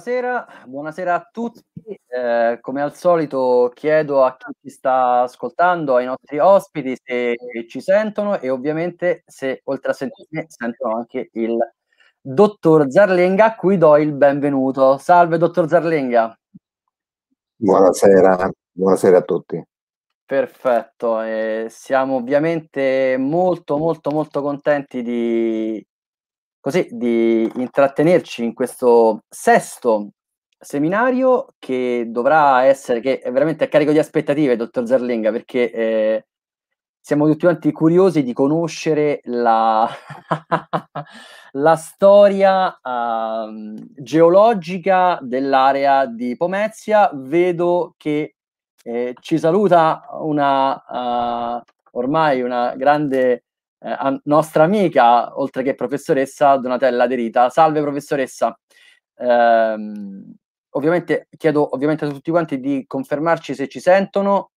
buonasera, buonasera a tutti. Eh, come al solito chiedo a chi ci sta ascoltando, ai nostri ospiti, se ci sentono e ovviamente se oltre a sentirmi sentono anche il dottor Zarlenga a cui do il benvenuto. Salve dottor Zarlenga. Buonasera, buonasera a tutti. Perfetto, eh, siamo ovviamente molto molto molto contenti di così di intrattenerci in questo sesto seminario che dovrà essere, che è veramente a carico di aspettative, dottor Zerlinga, perché eh, siamo tutti quanti curiosi di conoscere la, la storia uh, geologica dell'area di Pomezia. Vedo che eh, ci saluta una, uh, ormai una grande eh, nostra amica, oltre che professoressa Donatella De Rita. Salve professoressa. Eh, ovviamente chiedo ovviamente a tutti quanti di confermarci se ci sentono,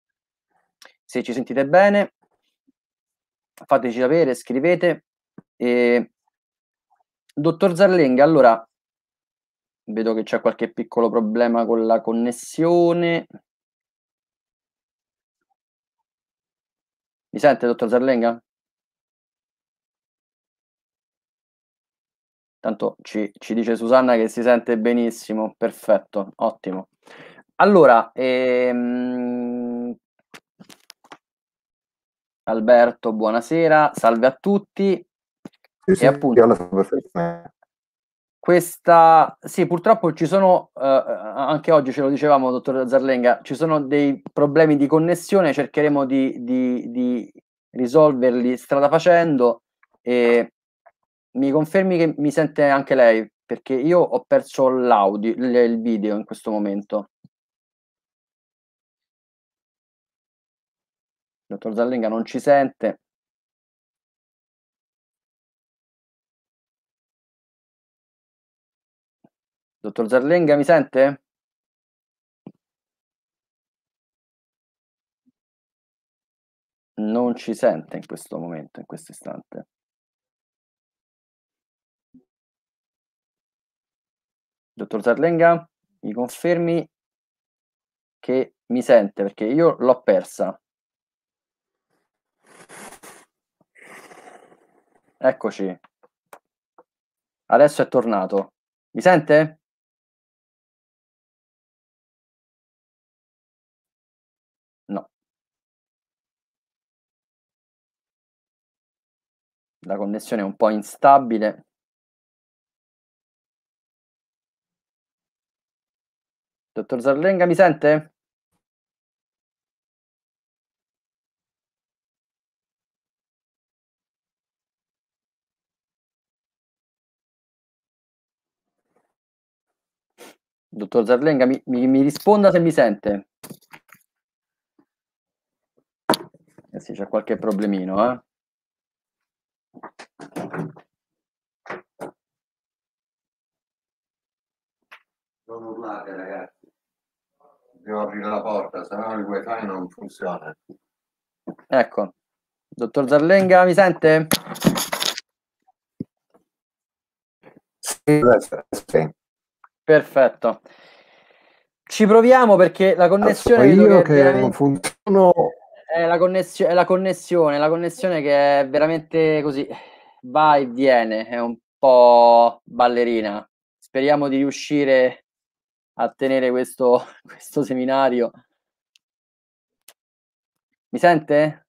se ci sentite bene. Fateci sapere, scrivete. E... Dottor Zarlenga, allora vedo che c'è qualche piccolo problema con la connessione. Mi sente, dottor Zarlenga? Tanto ci, ci, dice Susanna che si sente benissimo, perfetto, ottimo. Allora, ehm... Alberto, buonasera, salve a tutti. Sì, sì, appunto, questa, sì, purtroppo ci sono, eh, eh, anche oggi ce lo dicevamo, dottor Zarlenga, ci sono dei problemi di connessione, cercheremo di, di, di risolverli strada facendo. E mi confermi che mi sente anche lei? Perché io ho perso l'audio, il video in questo momento. dottor Zallinga non ci sente. Dottor Zarlenga, mi sente? Non ci sente in questo momento, in questo istante. Dottor Zarlenga, mi confermi che mi sente perché io l'ho persa. Eccoci. Adesso è tornato. Mi sente? No. La connessione è un po' instabile. Dottor Zarlenga, mi sente? Dottor Zarlenga, mi, mi, mi, risponda se mi sente. Eh sì, c'è qualche problemino, eh. Non urlate, ragazzi devo aprire la porta, se no il wifi non funziona. Ecco, dottor Zarlenga, mi sente? Sì, sì. Perfetto. Ci proviamo perché la connessione... Asso io che, non funziono... È eh, la, connessio- è eh, la connessione, la connessione che è veramente così, va e viene, è un po' ballerina. Speriamo di riuscire a tenere questo, questo seminario. Mi sente?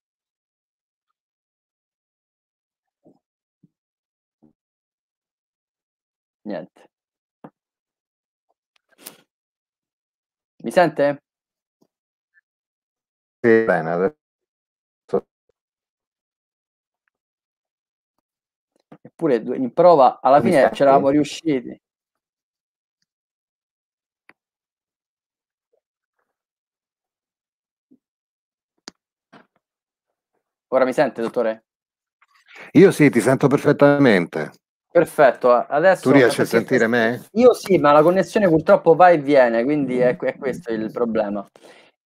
Niente. Mi sente? Sì, bene. Adesso. Eppure in prova alla Mi fine ci eravamo riusciti. Ora mi sente, dottore? Io sì, ti sento perfettamente. Perfetto, adesso... Tu riesci a sentire me? Io sì, ma la connessione purtroppo va e viene, quindi è, è questo il problema.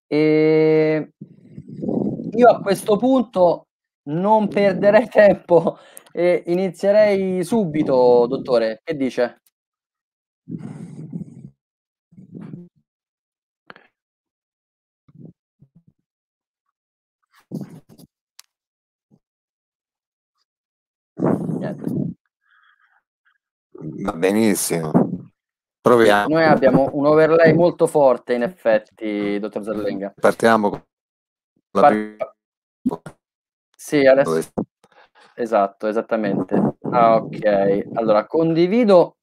E io a questo punto non perderei tempo e inizierei subito, dottore, che dice? niente. Va benissimo. Proviamo. Noi abbiamo un overlay molto forte, in effetti, dottor Zerlenga. Partiamo con la Par- Sì, adesso. Esatto, esattamente. Ah, ok, allora condivido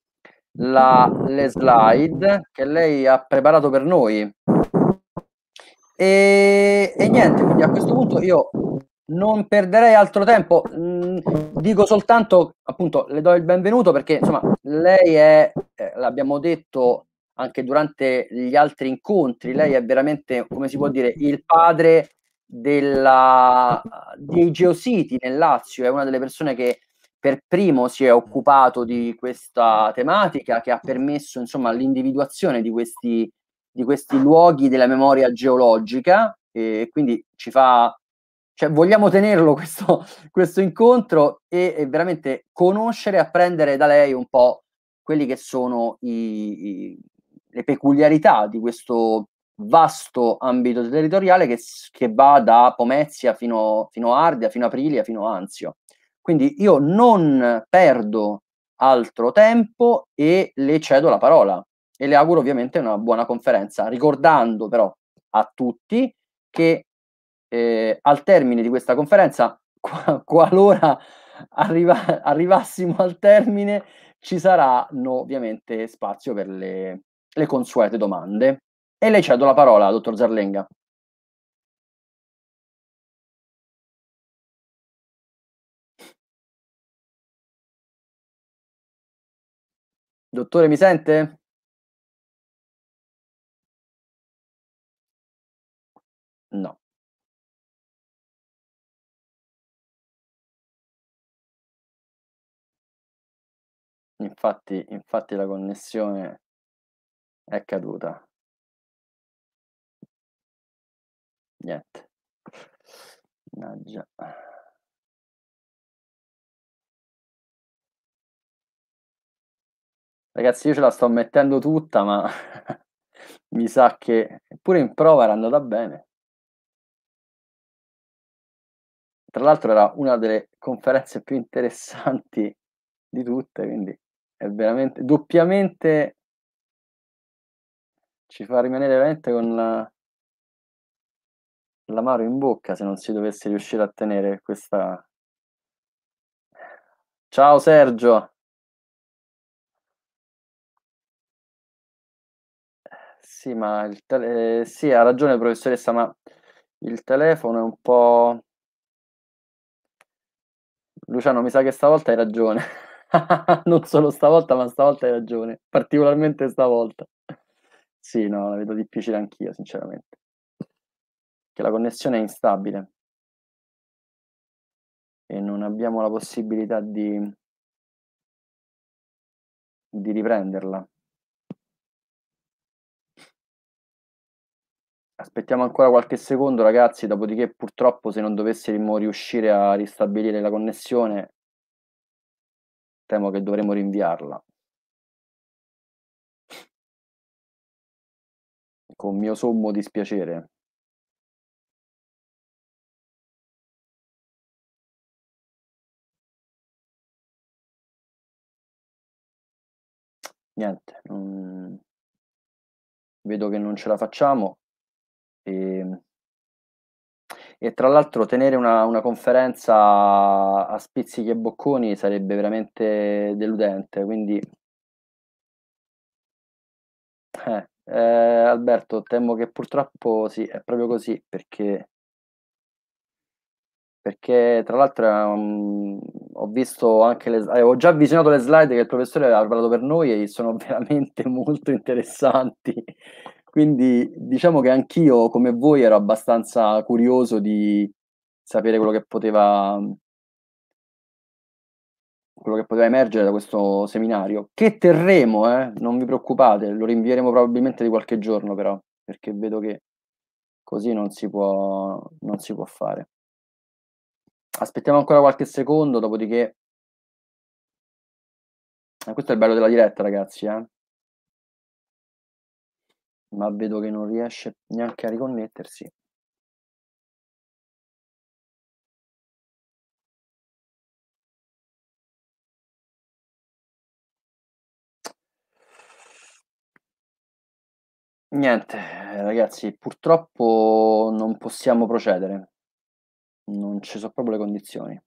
la, le slide che lei ha preparato per noi. E, e niente, quindi a questo punto io non perderei altro tempo, mm, dico soltanto, appunto, le do il benvenuto perché, insomma, lei è, eh, l'abbiamo detto anche durante gli altri incontri, lei è veramente, come si può dire, il padre della, dei geositi nel Lazio, è una delle persone che per primo si è occupato di questa tematica, che ha permesso, insomma, l'individuazione di questi, di questi luoghi della memoria geologica, e quindi ci fa cioè, vogliamo tenerlo questo, questo incontro e, e, veramente conoscere e apprendere da lei un po' quelli che sono i, i, le peculiarità di questo vasto ambito territoriale che, che va da Pomezia fino, fino, a Ardea, fino a Aprilia, fino a Anzio. Quindi io non perdo altro tempo e le cedo la parola e le auguro ovviamente una buona conferenza, ricordando però a tutti che eh, al termine di questa conferenza, qualora arriva- arrivassimo al termine, ci saranno ovviamente spazio per le, le consuete domande. E le cedo la parola, dottor Zarlenga. Dottore, mi sente? Infatti, infatti la connessione è caduta. Niente. Mannaggia. Ragazzi, io ce la sto mettendo tutta, ma mi sa che pure in prova era andata bene. Tra l'altro era una delle conferenze più interessanti di tutte, quindi è veramente doppiamente ci fa rimanere veramente con la, l'amaro in bocca se non si dovesse riuscire a tenere questa ciao Sergio sì ma il tele... Eh, sì ha ragione professoressa ma il telefono è un po' Luciano mi sa che stavolta hai ragione non solo stavolta, ma stavolta hai ragione, particolarmente stavolta. Sì, no, la vedo difficile anch'io, sinceramente. Che la connessione è instabile e non abbiamo la possibilità di, di riprenderla. Aspettiamo ancora qualche secondo, ragazzi, dopodiché purtroppo se non dovessimo riuscire a ristabilire la connessione temo che dovremo rinviarla. Con mio sommo dispiacere. Niente, non... vedo che non ce la facciamo. E e tra l'altro tenere una, una conferenza a spizzichi e bocconi sarebbe veramente deludente, quindi... Eh, eh, Alberto, temo che purtroppo sì, è proprio così, perché perché tra l'altro um, ho visto anche le avevo eh, già visionato le slide che il professore ha preparato per noi e sono veramente molto interessanti quindi diciamo che anch'io, come voi, ero abbastanza curioso di sapere quello che poteva quello che poteva emergere da questo seminario, che terremo, eh? non vi preoccupate, lo rinvieremo probabilmente di qualche giorno però, perché vedo che così non si può, non si può fare. Aspettiamo ancora qualche secondo, dopodiché... Eh, questo è il bello della diretta, ragazzi, eh? ma vedo che non riesce neanche a riconnettersi. Niente, ragazzi, purtroppo non possiamo procedere, non ci sono proprio le condizioni.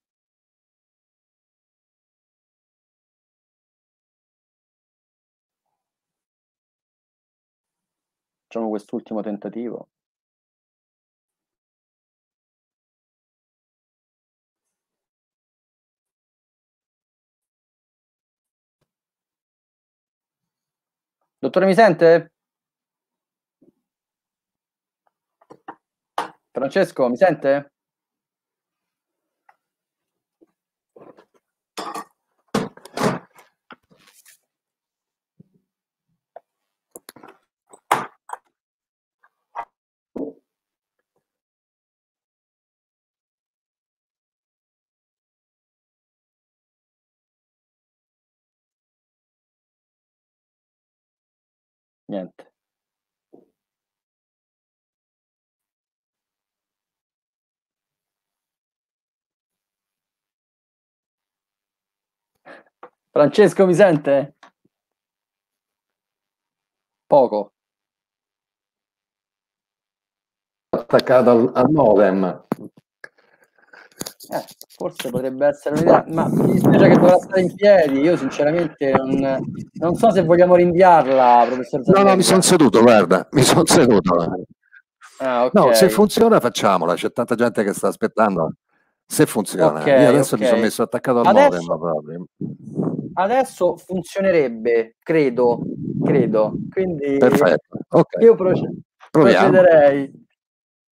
facciamo quest'ultimo tentativo. Dottore, mi sente? Francesco, mi sente? Niente. Francesco mi sente? Poco. Attaccato al, al modem. Eh, forse potrebbe essere un'idea, ma mi dispiace che dovrà stare in piedi. Io, sinceramente, non, non so se vogliamo rinviarla, professor Zanetti. No, no, mi sono seduto, guarda, mi sono seduto. Ah, okay. No, se funziona, facciamola. C'è tanta gente che sta aspettando. Se funziona, okay, io adesso okay. mi sono messo attaccato al adesso, modem. Adesso funzionerebbe, credo. credo. Quindi, Perfetto. Io proce- procederei.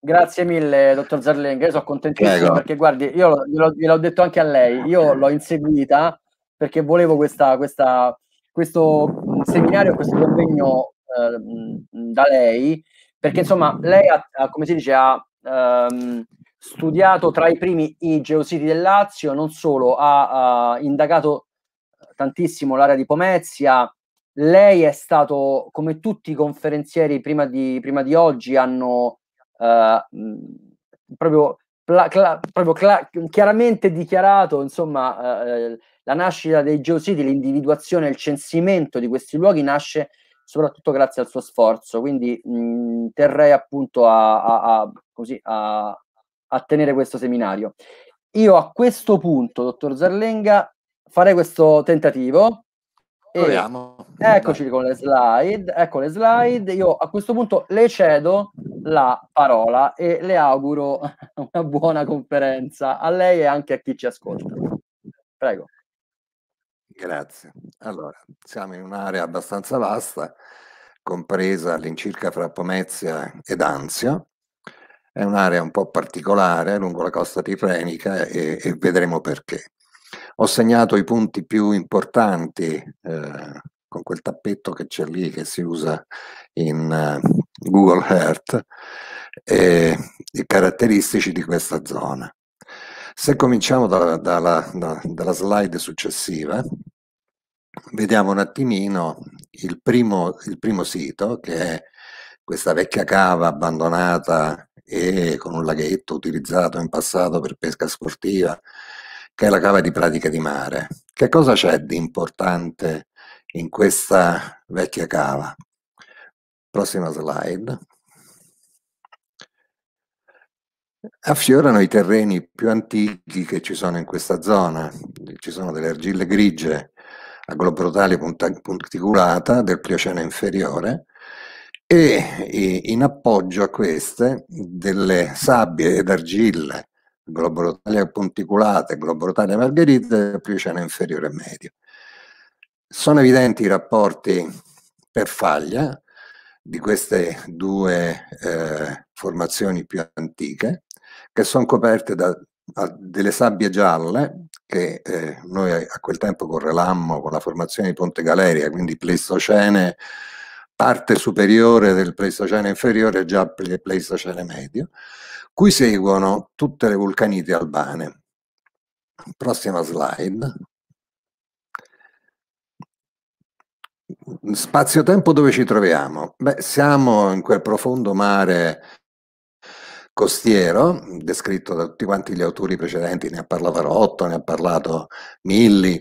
Grazie mille, dottor Zerling. Io sono contentissimo Prego. perché, guardi, io glielo, gliel'ho detto anche a lei, io l'ho inseguita perché volevo questa, questa, questo mm, seminario, questo convegno eh, da lei, perché insomma lei ha, come si dice, ha ehm, studiato tra i primi i geositi del Lazio, non solo, ha, ha indagato tantissimo l'area di Pomezia, lei è stato, come tutti i conferenzieri prima di, prima di oggi, hanno eh, proprio, pla- cla- proprio cla- chiaramente dichiarato insomma, eh, eh, la nascita dei geositi, l'individuazione, il censimento di questi luoghi nasce soprattutto grazie al suo sforzo. Quindi mh, terrei appunto a, a, a, così, a, tenere questo seminario. Io a questo punto, dottor Zarlenga, farei questo tentativo Proviamo. eccoci con le slide. Ecco le slide. Io a questo punto le cedo la parola e le auguro una buona conferenza a lei e anche a chi ci ascolta. Prego. Grazie. Allora, siamo in un'area abbastanza vasta, compresa all'incirca fra Pomezia ed Anzio. È un'area un po' particolare lungo la costa tifrenica e, e vedremo perché. Ho segnato i punti più importanti eh, con quel tappeto che c'è lì che si usa in eh, Google Earth, e i caratteristici di questa zona. Se cominciamo da, da, da, dalla slide successiva, vediamo un attimino il primo, il primo sito che è questa vecchia cava abbandonata e con un laghetto utilizzato in passato per pesca sportiva che è la cava di Pratica di Mare. Che cosa c'è di importante in questa vecchia cava? Prossima slide. Affiorano i terreni più antichi che ci sono in questa zona. Ci sono delle argille grigie a globrodale punticulata del Pliocene inferiore, e in appoggio a queste delle sabbie ed argille globorotaglia punticulata e globorotaglia margherita, più c'è inferiore e medio. Sono evidenti i rapporti per faglia di queste due eh, formazioni più antiche, che sono coperte da delle sabbie gialle che eh, noi a quel tempo correlammo con la formazione di Ponte Galeria, quindi Pleistocene parte superiore del Pleistocene inferiore, già Pleistocene medio, cui seguono tutte le vulcanite albane. Prossima slide. Spazio-tempo dove ci troviamo? Beh, siamo in quel profondo mare costiero, descritto da tutti quanti gli autori precedenti, ne ha parlato Rotto, ne ha parlato Milli,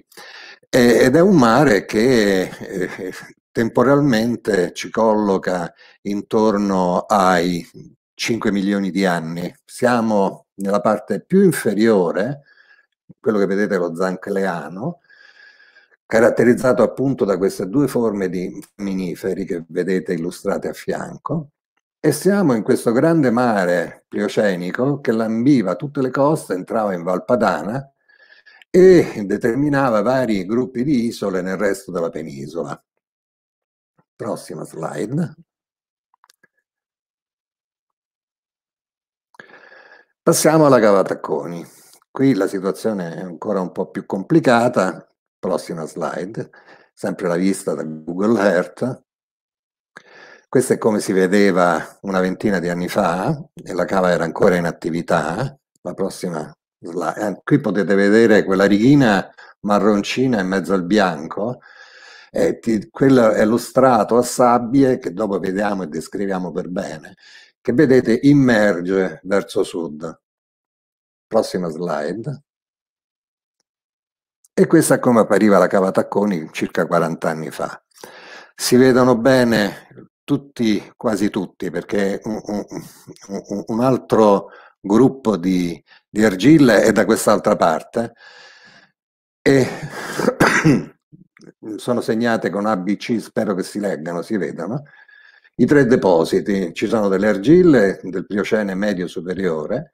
ed è un mare che eh, temporalmente ci colloca intorno ai 5 milioni di anni. Siamo nella parte più inferiore, quello che vedete è lo zancleano, caratterizzato appunto da queste due forme di miniferi che vedete illustrate a fianco, e siamo in questo grande mare pliocenico che lambiva tutte le coste, entrava in Valpadana e determinava vari gruppi di isole nel resto della penisola. Prossima slide. Passiamo alla cava tacconi. Qui la situazione è ancora un po' più complicata. Prossima slide, sempre la vista da Google Earth. Questo è come si vedeva una ventina di anni fa, e la cava era ancora in attività. La prossima slide. Eh, qui potete vedere quella righina marroncina in mezzo al bianco. Eh, ti, quello è lo strato a sabbie che dopo vediamo e descriviamo per bene che vedete immerge verso sud. Prossima slide. E questa è come appariva la cava Tacconi circa 40 anni fa. Si vedono bene tutti, quasi tutti, perché un, un, un altro gruppo di, di argille è da quest'altra parte e sono segnate con ABC, spero che si leggano, si vedano, i tre depositi, ci sono delle argille del Pliocene medio superiore,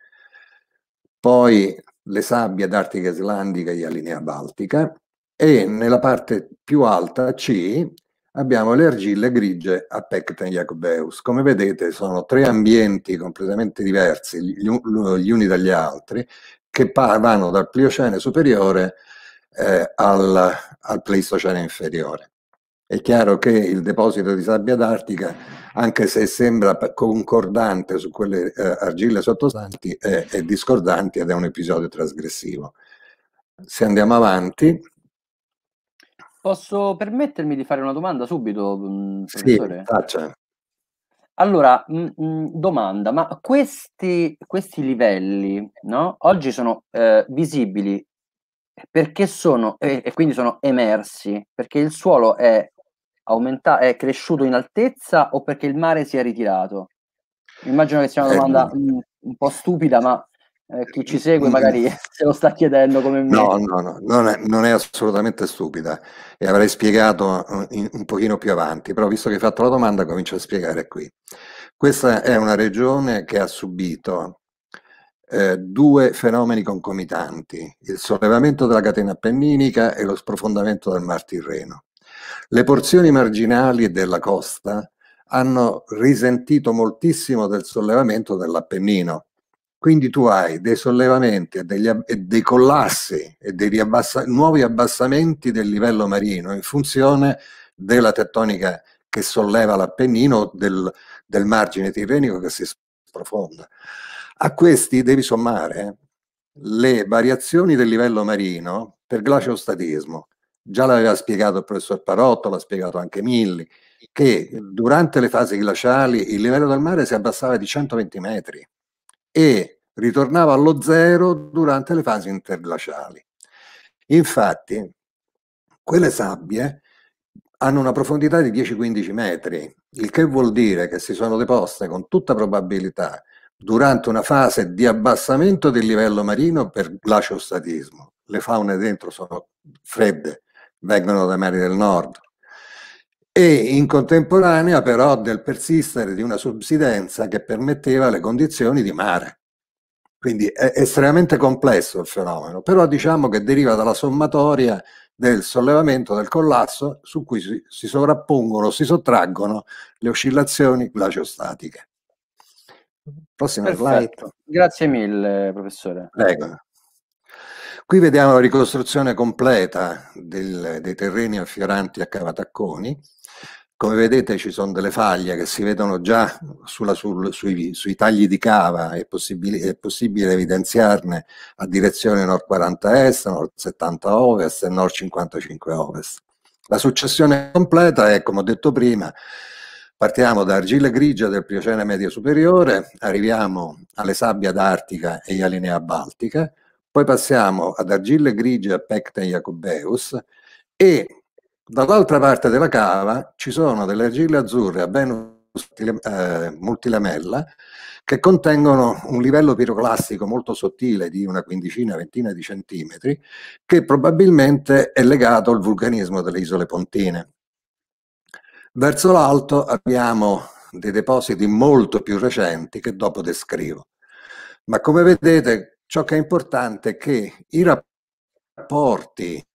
poi le sabbie d'Artica Islandica e la linea Baltica e nella parte più alta, C, abbiamo le argille grigie a Pecten Jacobeus. Come vedete sono tre ambienti completamente diversi gli, gli uni dagli altri che vanno dal Pliocene superiore eh, al, al Pleistocene inferiore. È chiaro che il deposito di sabbia d'Artica, anche se sembra concordante su quelle eh, argille sottostanti, è, è discordante ed è un episodio trasgressivo. Se andiamo avanti, Posso permettermi di fare una domanda subito, mh, mm, professore? Sì, faccia. Allora, mh, mm, mh, mm, domanda, ma questi, questi livelli no? oggi sono eh, visibili perché sono, e, e, quindi sono emersi, perché il suolo è aumenta- è cresciuto in altezza o perché il mare si è ritirato? Immagino che sia una eh, domanda eh, mm. un, mm, un, po' stupida, ma eh, chi ci segue mm, magari se lo sta chiedendo come me. No, no, no, non è, non è assolutamente stupida e avrei spiegato un, eh, un pochino più avanti, però visto che hai fatto la domanda comincio a spiegare qui. Questa è una regione che ha subito eh, due fenomeni concomitanti, il sollevamento della catena appenninica e lo sprofondamento del Mar Tirreno. Le porzioni marginali della costa hanno risentito moltissimo del sollevamento dell'Appennino. Quindi tu hai dei sollevamenti e, degli, e dei collassi e dei riabbassa, nuovi abbassamenti del livello marino in funzione della tettonica che solleva l'Appennino del, del margine tirrenico che si sprofonda. A questi devi sommare le variazioni del livello marino per glaciostatismo, già l'aveva spiegato il professor Parotto, l'ha spiegato anche Milli, che durante le fasi glaciali il livello del mare si abbassava di 120 metri e ritornava allo zero durante le fasi interglaciali. Infatti, quelle sabbie hanno una profondità di 10-15 metri, il che vuol dire che si sono deposte con tutta probabilità durante una fase di abbassamento del livello marino per glaciostatismo. Le faune dentro sono fredde, vengono dai mari del nord e in contemporanea però del persistere di una subsidenza che permetteva le condizioni di mare. Quindi è estremamente complesso il fenomeno, però diciamo che deriva dalla sommatoria del sollevamento, del collasso, su cui si, si sovrappongono, si sottraggono le oscillazioni glaciostatiche. Prossima Perfetto. slide. Grazie mille, professore. Prego. Qui vediamo la ricostruzione completa del, dei terreni affioranti a Cavatacconi. Come vedete ci sono delle faglie che si vedono già sulla, sul, sui, sui, tagli di cava, è possibile, è possibile, evidenziarne a direzione nord 40 est, nord 70 ovest e nord 55 ovest. La successione completa è, come ho detto prima, partiamo da argilla grigia del Pliocene medio superiore, arriviamo alle sabbia d'Artica e Ialinea baltica, poi passiamo ad Argilla Grigia Pecten Jacobeus e dall'altra parte della cava ci sono delle argille azzurre a ben eh, multilamella che contengono un livello piroclastico molto sottile di una quindicina, ventina di centimetri che probabilmente è legato al vulcanismo delle isole Pontine. Verso l'alto abbiamo dei depositi molto più recenti che dopo descrivo. Ma come vedete Ciò che è importante è che i rapporti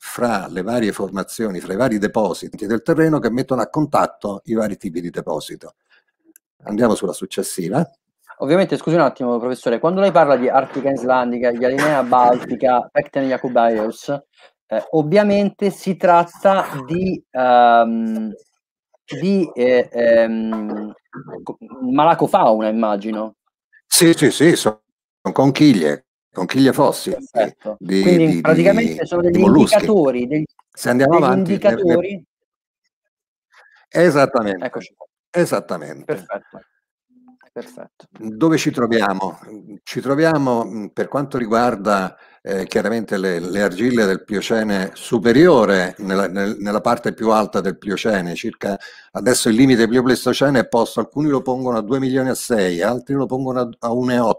fra le varie formazioni, fra i vari depositi del terreno che mettono a contatto i vari tipi di deposito. Andiamo sulla successiva. Ovviamente, scusi un attimo, professore, quando lei parla di Artica Islandica, Galinea Baltica, Pecten Jacobaeus, eh, ovviamente si tratta di, um, di eh, ehm, malacofauna, immagino. Sì, sì, sì, sono conchiglie, conchiglie fossili. Eh, di, Quindi di, praticamente di, sono degli indicatori. Degli, Se andiamo avanti. Indicatori... Ne, ne... Esattamente. Eccoci. Esattamente. Perfetto. Perfetto. Dove ci troviamo? Ci troviamo per quanto riguarda eh, chiaramente le, le, argille del Pliocene superiore, nella, nel, nella, parte più alta del Pliocene, circa adesso il limite Plioplestocene è posto, alcuni lo pongono a 2 milioni e 6, altri lo pongono a, a 1,8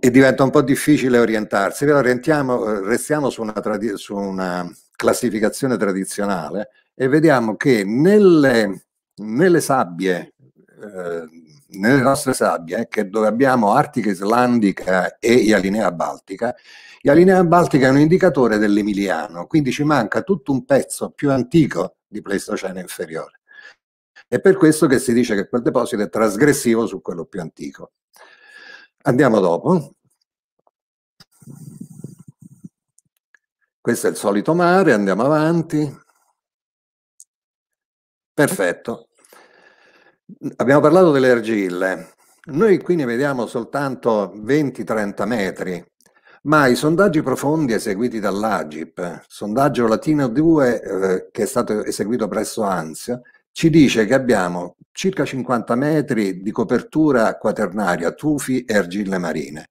e diventa un po' difficile orientarsi, però orientiamo, eh, restiamo su una, su una classificazione tradizionale e vediamo che nelle, nelle sabbie eh, nelle nostre sabbie, eh, che dove abbiamo Artica Islandica e Ialinea Baltica, Ialinea Baltica è un indicatore dell'Emiliano, quindi ci manca tutto un pezzo più antico di Pleistocene inferiore. È per questo che si dice che quel deposito è trasgressivo su quello più antico. Andiamo dopo. Questo è il solito mare, andiamo avanti. Perfetto. Abbiamo parlato delle argille. Noi qui ne vediamo soltanto 20-30 metri, ma i sondaggi profondi eseguiti dall'Agip, sondaggio Latino 2 eh, che è stato eseguito presso Ansia, ci dice che abbiamo circa 50 metri di copertura quaternaria, tufi e argille marine.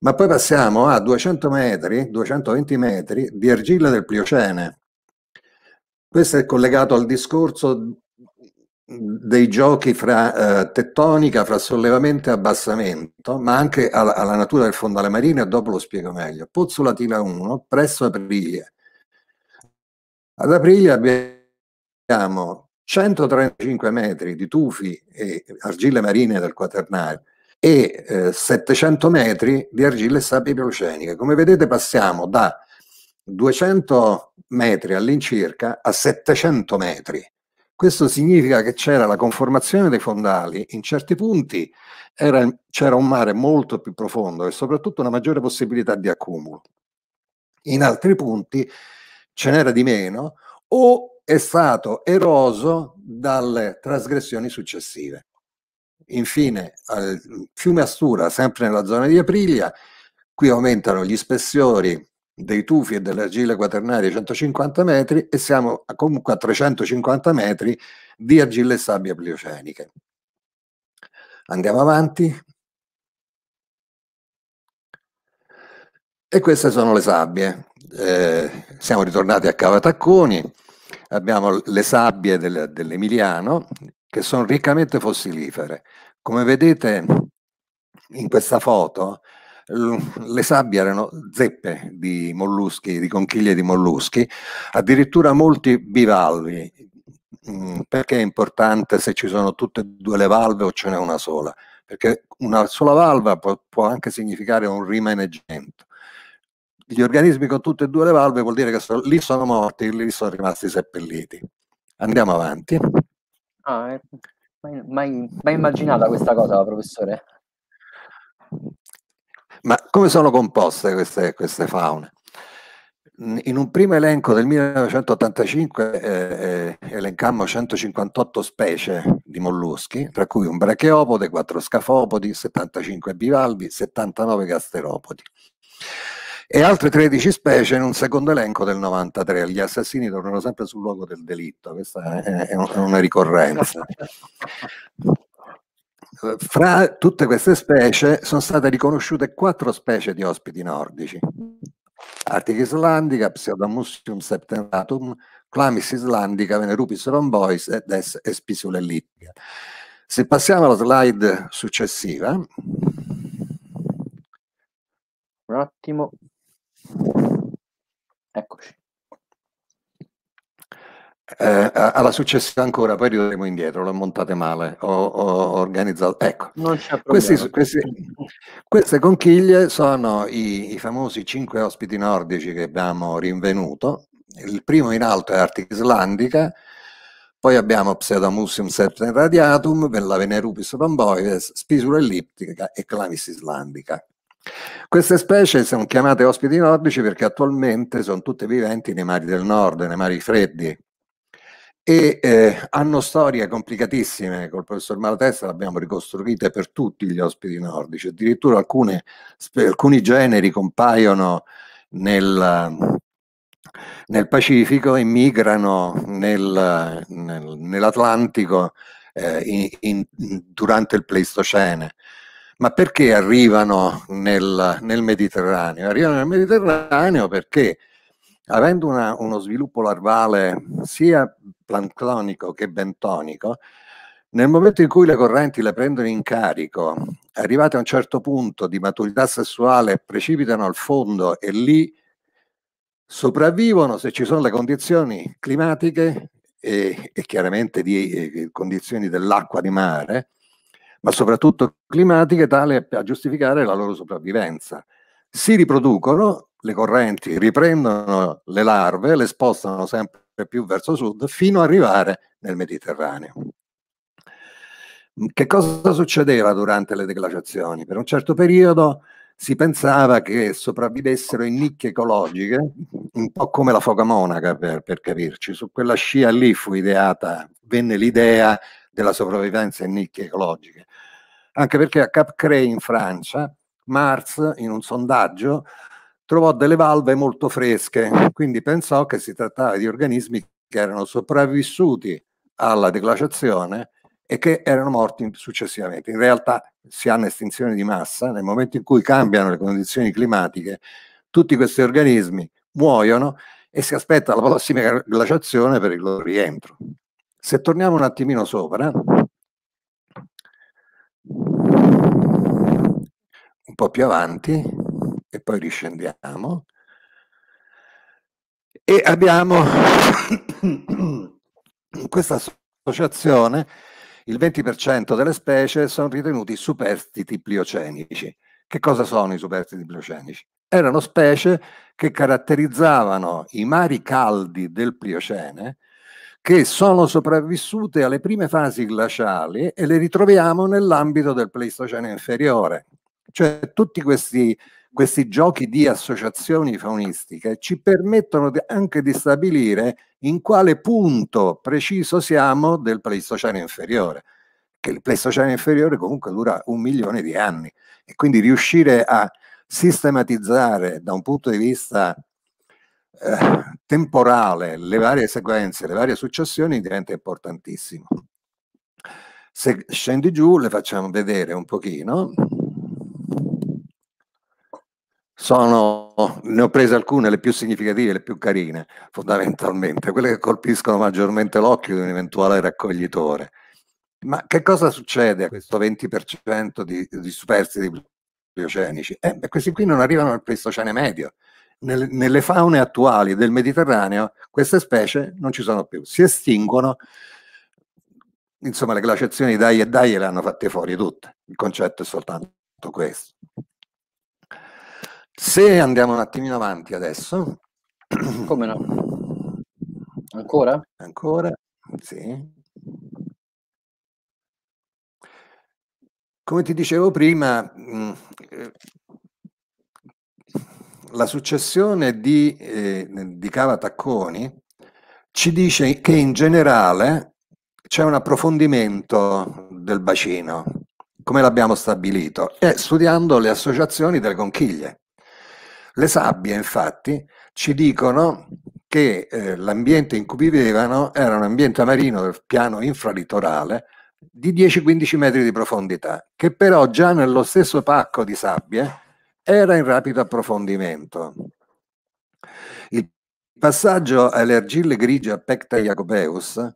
Ma poi passiamo a 200 metri, 220 metri di argilla del Pliocene. Questo è collegato al discorso dei giochi fra eh, tettonica, fra sollevamento e abbassamento, ma anche alla, alla, natura del fondale marino e dopo lo spiego meglio. Pozzo Latina 1, presso Aprilia. Ad Aprilia abbiamo 135 metri di tufi e argille marine del quaternario e eh, 700 metri di argille e sapipiroceniche. Come vedete passiamo da 200 metri all'incirca a 700 metri questo significa che c'era la conformazione dei fondali, in certi punti c'era un mare molto più profondo e soprattutto una maggiore possibilità di accumulo. In altri punti ce n'era di meno o è stato eroso dalle trasgressioni successive. Infine, il fiume Astura, sempre nella zona di Aprilia, qui aumentano gli spessori dei tufi e delle argille quaternarie 150 metri e siamo comunque a 350 metri di argille e sabbia plioceniche. Andiamo avanti. E queste sono le sabbie. Eh, siamo ritornati a Cavatacconi, abbiamo le sabbie del, dell'Emiliano che sono riccamente fossilifere. Come vedete in questa foto, le sabbie erano zeppe di molluschi, di conchiglie di molluschi, addirittura molti bivalvi. Mm, perché è importante se ci sono tutte e due le valve o ce n'è una sola? Perché una sola valva può, può anche significare un rimaneggiamento. Gli organismi con tutte e due le valve vuol dire che so, lì sono morti, lì sono rimasti seppelliti. Andiamo avanti. Ah, eh, mai, mai, mai immaginata questa cosa, professore? Ma come sono composte queste, queste faune? In un primo elenco del 1985 eh, eh elencammo 158 specie di molluschi, tra cui un bracheopode, 4 scafopodi, 75 bivalvi, 79 gasteropodi e altre 13 specie in un secondo elenco del 93. Gli assassini tornano sempre sul luogo del delitto, questa è una ricorrenza. fra tutte queste specie sono state riconosciute quattro specie di ospiti nordici. Artica islandica, Pseudomusium septentatum, Clamis islandica, Venerupis rombois ed Es espisulellittica. Se passiamo alla slide successiva. Un attimo. Eccoci. Eh, alla successiva ancora, poi ritorneremo indietro, l'ho montate male, ho, ho organizzato... Ecco, questi, questi, queste conchiglie sono i, i famosi cinque ospiti nordici che abbiamo rinvenuto. Il primo in alto è Arctic Islandica, poi abbiamo Pseudomusium Radiatum, Vella Venerupis romboides, Spisula elliptica e Clavis islandica. Queste specie sono chiamate ospiti nordici perché attualmente sono tutte viventi nei mari del nord, nei mari freddi, e eh, hanno storie complicatissime col professor Malatesta, le abbiamo ricostruite per tutti gli ospiti nordici, addirittura alcune, alcuni generi compaiono nel, nel Pacifico e migrano nel, nel, nell'Atlantico eh, in, in, durante il Pleistocene. Ma perché arrivano nel, nel Mediterraneo? Arrivano nel Mediterraneo perché avendo una, uno sviluppo larvale sia planctonico che bentonico, nel momento in cui le correnti le prendono in carico, arrivate a un certo punto di maturità sessuale, precipitano al fondo e lì sopravvivono se ci sono le condizioni climatiche e, e chiaramente di e eh, condizioni dell'acqua di mare, ma soprattutto climatiche tale a giustificare la loro sopravvivenza. Si riproducono, le correnti riprendono le larve, le spostano sempre più verso sud, fino ad arrivare nel Mediterraneo. Mhmm, che cosa succedeva durante le deglaciazioni? Per un certo periodo si pensava che sopravvivessero in nicchie ecologiche, un po' come la foca monaca per, per capirci, su quella scia lì fu ideata, venne l'idea della sopravvivenza in nicchie ecologiche, anche perché a Cap Cray in Francia Mars in un sondaggio trovò delle valve molto fresche, quindi pensò che si trattava di organismi che erano sopravvissuti alla deglaciazione e che erano morti successivamente. In realtà si hanno estinzione di massa, nel momento in cui cambiano le condizioni climatiche, tutti questi organismi muoiono e si aspetta la prossima glaciazione per il loro rientro. Se torniamo un attimino sopra, un po' più avanti, e poi riscendiamo e abbiamo in questa associazione il 20% delle specie sono ritenuti superstiti pliocenici. Che cosa sono i superstiti pliocenici? Erano specie che caratterizzavano i mari caldi del Pliocene che sono sopravvissute alle prime fasi glaciali e le ritroviamo nell'ambito del Pleistocene inferiore. Cioè tutti questi questi giochi di associazioni faunistiche ci permettono anche di stabilire in quale punto preciso siamo del Pleistocene inferiore, che il Pleistocene inferiore comunque dura un milione di anni e quindi riuscire a sistematizzare da un punto di vista eh, temporale le varie sequenze, le varie successioni diventa importantissimo. Se scendi giù le facciamo vedere un pochino sono, ne ho prese alcune, le più significative, le più carine, fondamentalmente, quelle che colpiscono maggiormente l'occhio di un eventuale raccoglitore. Ma che cosa succede a questo 20% di, di superstiti pliocenici? Eh, questi qui non arrivano al Pleistocene medio. Nel, nelle faune attuali del Mediterraneo queste specie non ci sono più, si estinguono. Insomma, le glaciazioni dai e dai le hanno fatte fuori tutte. Il concetto è soltanto questo. Se andiamo un attimino avanti adesso. Come no? Ancora? Ancora, sì. Come ti dicevo prima, mm, eh, la successione di, eh, di Cava Tacconi ci dice che in generale c'è un approfondimento del bacino, come l'abbiamo stabilito, e studiando le associazioni delle conchiglie. Le sabbie, infatti, ci dicono che eh, l'ambiente in cui vivevano era un ambiente marino del piano infralitorale di 10-15 metri di profondità, che però già nello stesso pacco di sabbie era in rapido approfondimento. Il passaggio alle argille grigie a Pecta Jacobeus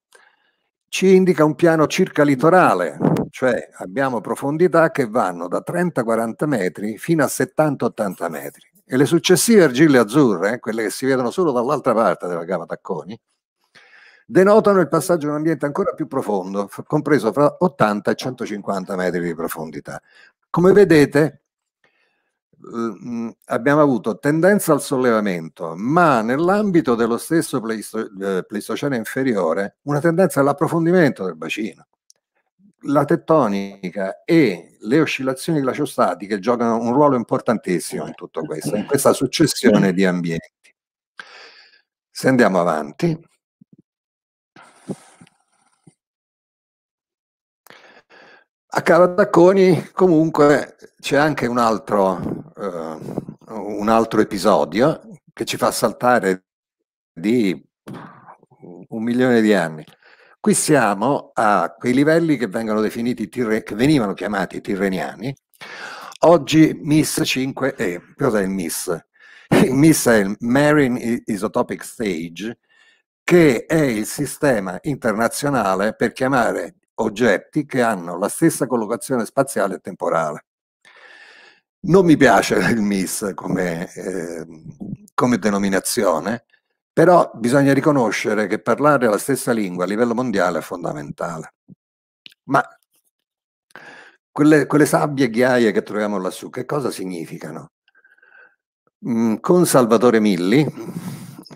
ci indica un piano circa litorale, cioè abbiamo profondità che vanno da 30-40 metri fino a 70-80 metri e le successive argille azzurre, eh, quelle che si vedono solo dall'altra parte della gamma Tacconi, denotano il passaggio in un ambiente ancora più profondo, compreso fra 80 e 150 metri di profondità. Come vedete, mm, abbiamo avuto tendenza al sollevamento, ma nell'ambito dello stesso eh, Pleistocene inferiore una tendenza all'approfondimento del bacino la tettonica e le oscillazioni glaciostatiche giocano un ruolo importantissimo in tutto questo, in questa successione di ambienti. Se andiamo avanti, a Cavattacconi comunque c'è anche un altro, eh, un altro episodio che ci fa saltare di un milione di anni. Qui siamo a quei livelli che, che venivano chiamati tirreniani, oggi MIS 5E. è il MIS? Il MIS è il Marine Isotopic Stage, che è il sistema internazionale per chiamare oggetti che hanno la stessa collocazione spaziale e temporale. Non mi piace il MIS come, eh, come denominazione, però bisogna riconoscere che parlare la stessa lingua a livello mondiale è fondamentale. Ma quelle, quelle sabbie ghiaie che troviamo lassù, che cosa significano? Mm, con Salvatore Milli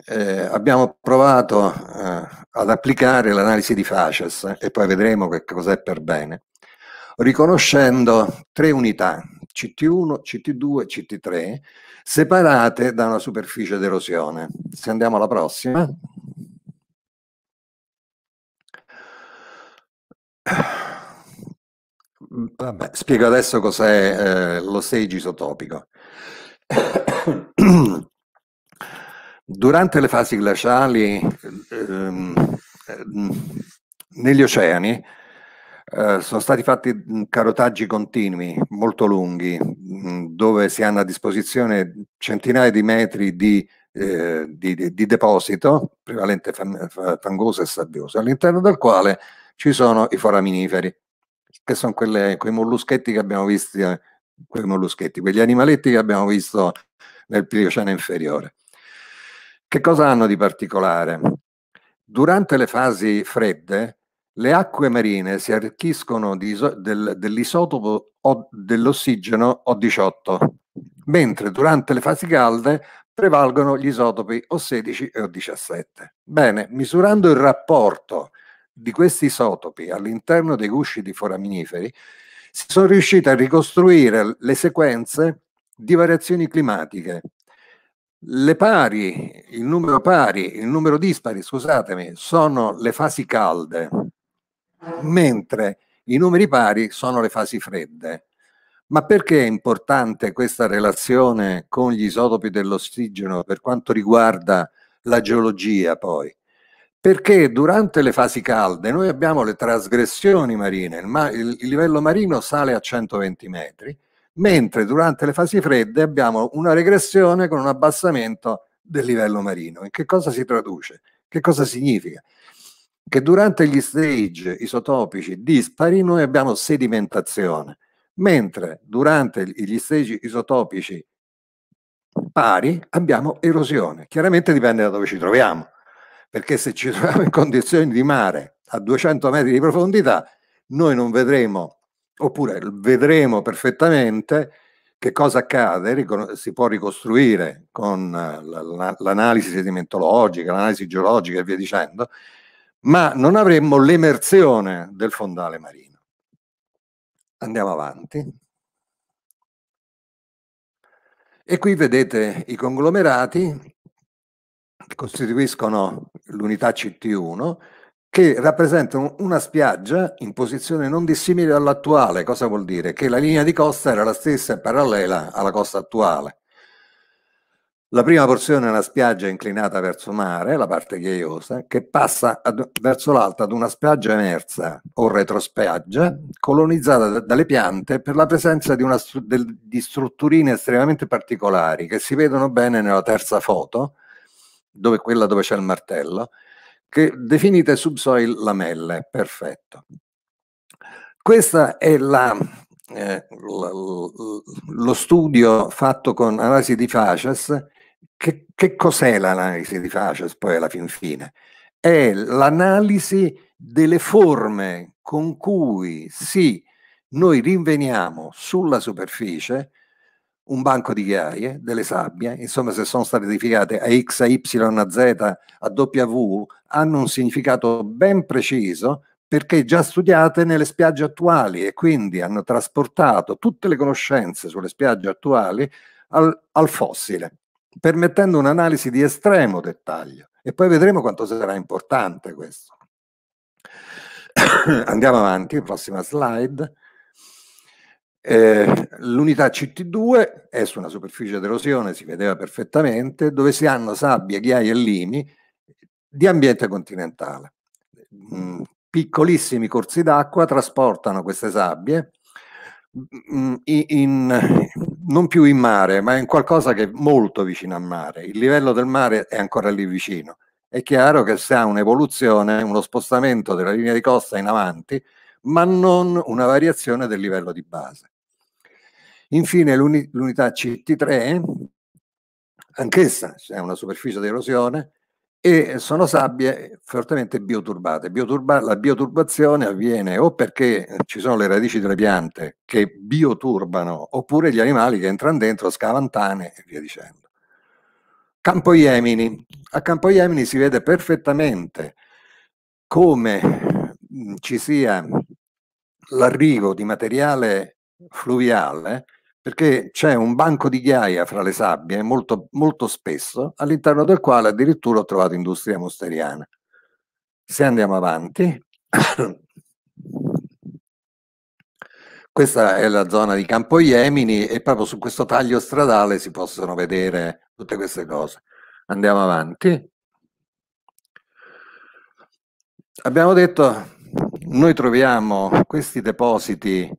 eh, abbiamo provato eh, ad applicare l'analisi di Faces eh, e poi vedremo che cos'è per bene, riconoscendo tre unità CT1, CT2, CT3 separate da una superficie d'erosione. Se andiamo alla prossima. Vabbè, spiego adesso cos'è eh, lo stage isotopico. Durante le fasi glaciali ehm, eh, negli oceani eh, sono stati fatti carotaggi continui, molto lunghi, dove si hanno a disposizione centinaia di metri di, eh, di, di deposito, prevalente fangoso e sabbioso, all'interno del quale ci sono i foraminiferi, che sono quelle, quei molluschetti che abbiamo visto, eh, quei molluschetti, quegli animaletti che abbiamo visto nel Pliocene inferiore. Che cosa hanno di particolare? Durante le fasi fredde, le acque marine si arricchiscono del, dell'isotopo o dell'ossigeno O18, mentre durante le fasi calde prevalgono gli isotopi O16 e O17. Bene, misurando il rapporto di questi isotopi all'interno dei gusci di foraminiferi, si sono riusciti a ricostruire le sequenze di variazioni climatiche. Le pari, il numero pari, il numero dispari, scusatemi, sono le fasi calde, mentre i numeri pari sono le fasi fredde. Ma perché è importante questa relazione con gli isotopi dell'ossigeno per quanto riguarda la geologia poi? Perché durante le fasi calde noi abbiamo le trasgressioni marine, il, ma il livello marino sale a 120 metri, mentre durante le fasi fredde abbiamo una regressione con un abbassamento del livello marino. In che cosa si traduce? Che cosa significa? che durante gli stage isotopici dispari noi abbiamo sedimentazione, mentre durante gli stage isotopici pari abbiamo erosione. Chiaramente dipende da dove ci troviamo, perché se ci troviamo in condizioni di mare a 200 metri di profondità, noi non vedremo, oppure vedremo perfettamente che cosa accade, si può ricostruire con eh, l'analisi sedimentologica, l'analisi geologica e via dicendo, ma non avremmo l'emersione del fondale marino. Andiamo avanti. E qui vedete i conglomerati che costituiscono l'unità CT1 che rappresentano una spiaggia in posizione non dissimile dall'attuale. Cosa vuol dire? Che la linea di costa era la stessa e parallela alla costa attuale. La prima porzione è una spiaggia inclinata verso mare, la parte ghiaiosa, che passa ad, verso l'alto ad una spiaggia emersa o retrospiaggia, colonizzata da, dalle piante per la presenza di, una, del, di strutturine estremamente particolari che si vedono bene nella terza foto, dove, quella dove c'è il martello, che definite subsoil lamelle, perfetto. Questa è la, eh, lo studio fatto con analisi di facies che, che cos'è l'analisi di Faces poi alla fin fine? È l'analisi delle forme con cui sì, noi rinveniamo sulla superficie un banco di ghiaie, delle sabbie, insomma se sono state edificate a x, a y, a z, a w, hanno un significato ben preciso perché già studiate nelle spiagge attuali e quindi hanno trasportato tutte le conoscenze sulle spiagge attuali al, al fossile permettendo un'analisi di estremo dettaglio. E poi vedremo quanto sarà importante questo. Andiamo avanti, prossima slide. Eh, l'unità CT2 è su una superficie d'erosione, si vedeva perfettamente, dove si hanno sabbie, ghiaie e limi di ambiente continentale. Mm, piccolissimi corsi d'acqua trasportano queste sabbie mm, in, in, non più in mare, ma in qualcosa che è molto vicino al mare. Il livello del mare è ancora lì vicino. È chiaro che si ha un'evoluzione, uno spostamento della linea di costa in avanti, ma non una variazione del livello di base. Infine l'unità CT3, anch'essa c'è una superficie di erosione e sono sabbie fortemente bioturbate. Bioturba- la bioturbazione avviene o perché ci sono le radici delle piante che bioturbano, oppure gli animali che entrano dentro, scavantane e via dicendo. Campo Iemini. A Campo Iemini si vede perfettamente come ci sia l'arrivo di materiale fluviale perché c'è un banco di ghiaia fra le sabbie molto, molto spesso, all'interno del quale addirittura ho trovato industria musteriana. Se andiamo avanti, questa è la zona di Campo Iemini e proprio su questo taglio stradale si possono vedere tutte queste cose. Andiamo avanti. Abbiamo detto, noi troviamo questi depositi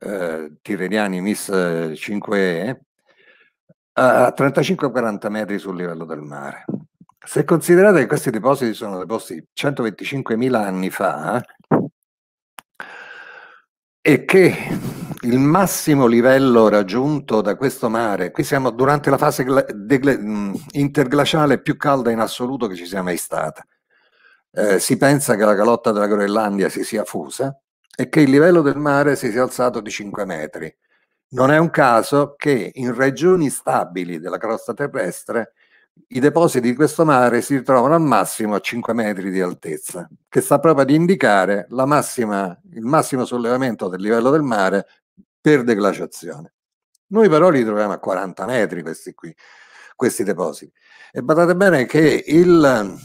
eh, Tirreniani Miss 5E eh, eh, a 35-40 metri sul livello del mare. Se considerate che questi depositi sono depositi 125.000 anni fa e che il massimo livello raggiunto da questo mare, qui siamo durante la fase mm, interglaciale più calda in assoluto che ci sia mai stata, eh, si pensa che la calotta della Groenlandia si sia fusa, è che il livello del mare si sia alzato di 5 metri. Non è un caso che in regioni stabili della crosta terrestre i depositi di questo mare si ritrovano al massimo a 5 metri di altezza, che sta proprio ad indicare massima, il massimo sollevamento del livello del mare per deglaciazione. Noi però li troviamo a 40 metri questi qui, questi depositi. E badate bene che il,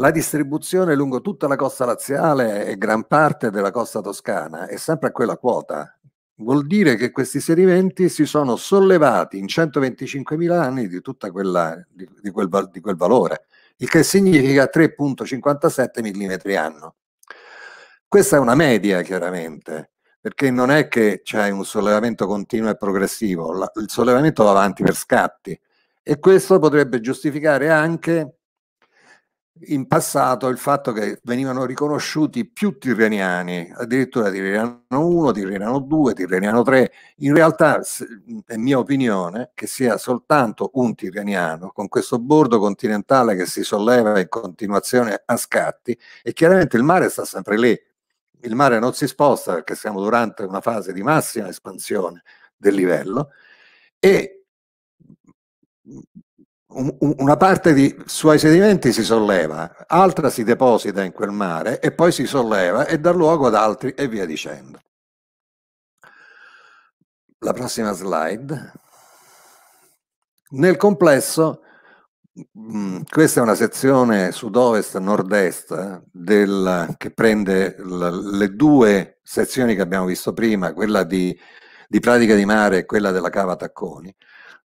la distribuzione lungo tutta la costa laziale e gran parte della costa toscana è sempre a quella quota. Vuol dire che questi sedimenti si sono sollevati in 125.000 anni di, quella, di, di, quel, di quel valore, il che significa 3.57 mm anno. Questa è una media, chiaramente, perché non è che c'è un sollevamento continuo e progressivo, il sollevamento va avanti per scatti e questo potrebbe giustificare anche in passato il fatto che venivano riconosciuti più tirreniani, addirittura tirreniano 1, tirreniano 2, tirreniano 3. In realtà è mia opinione che sia soltanto un tirreniano con questo bordo continentale che si solleva in continuazione a scatti e chiaramente il mare sta sempre lì. Il mare non si sposta perché siamo durante una fase di massima espansione del livello e una parte dei suoi sedimenti si solleva, altra si deposita in quel mare e poi si solleva e dà luogo ad altri e via dicendo. La prossima slide. Nel complesso, mm, questa è una sezione sudovest-nordest che prende le due sezioni che abbiamo visto prima, quella di, di Pratica di Mare e quella della Cava Tacconi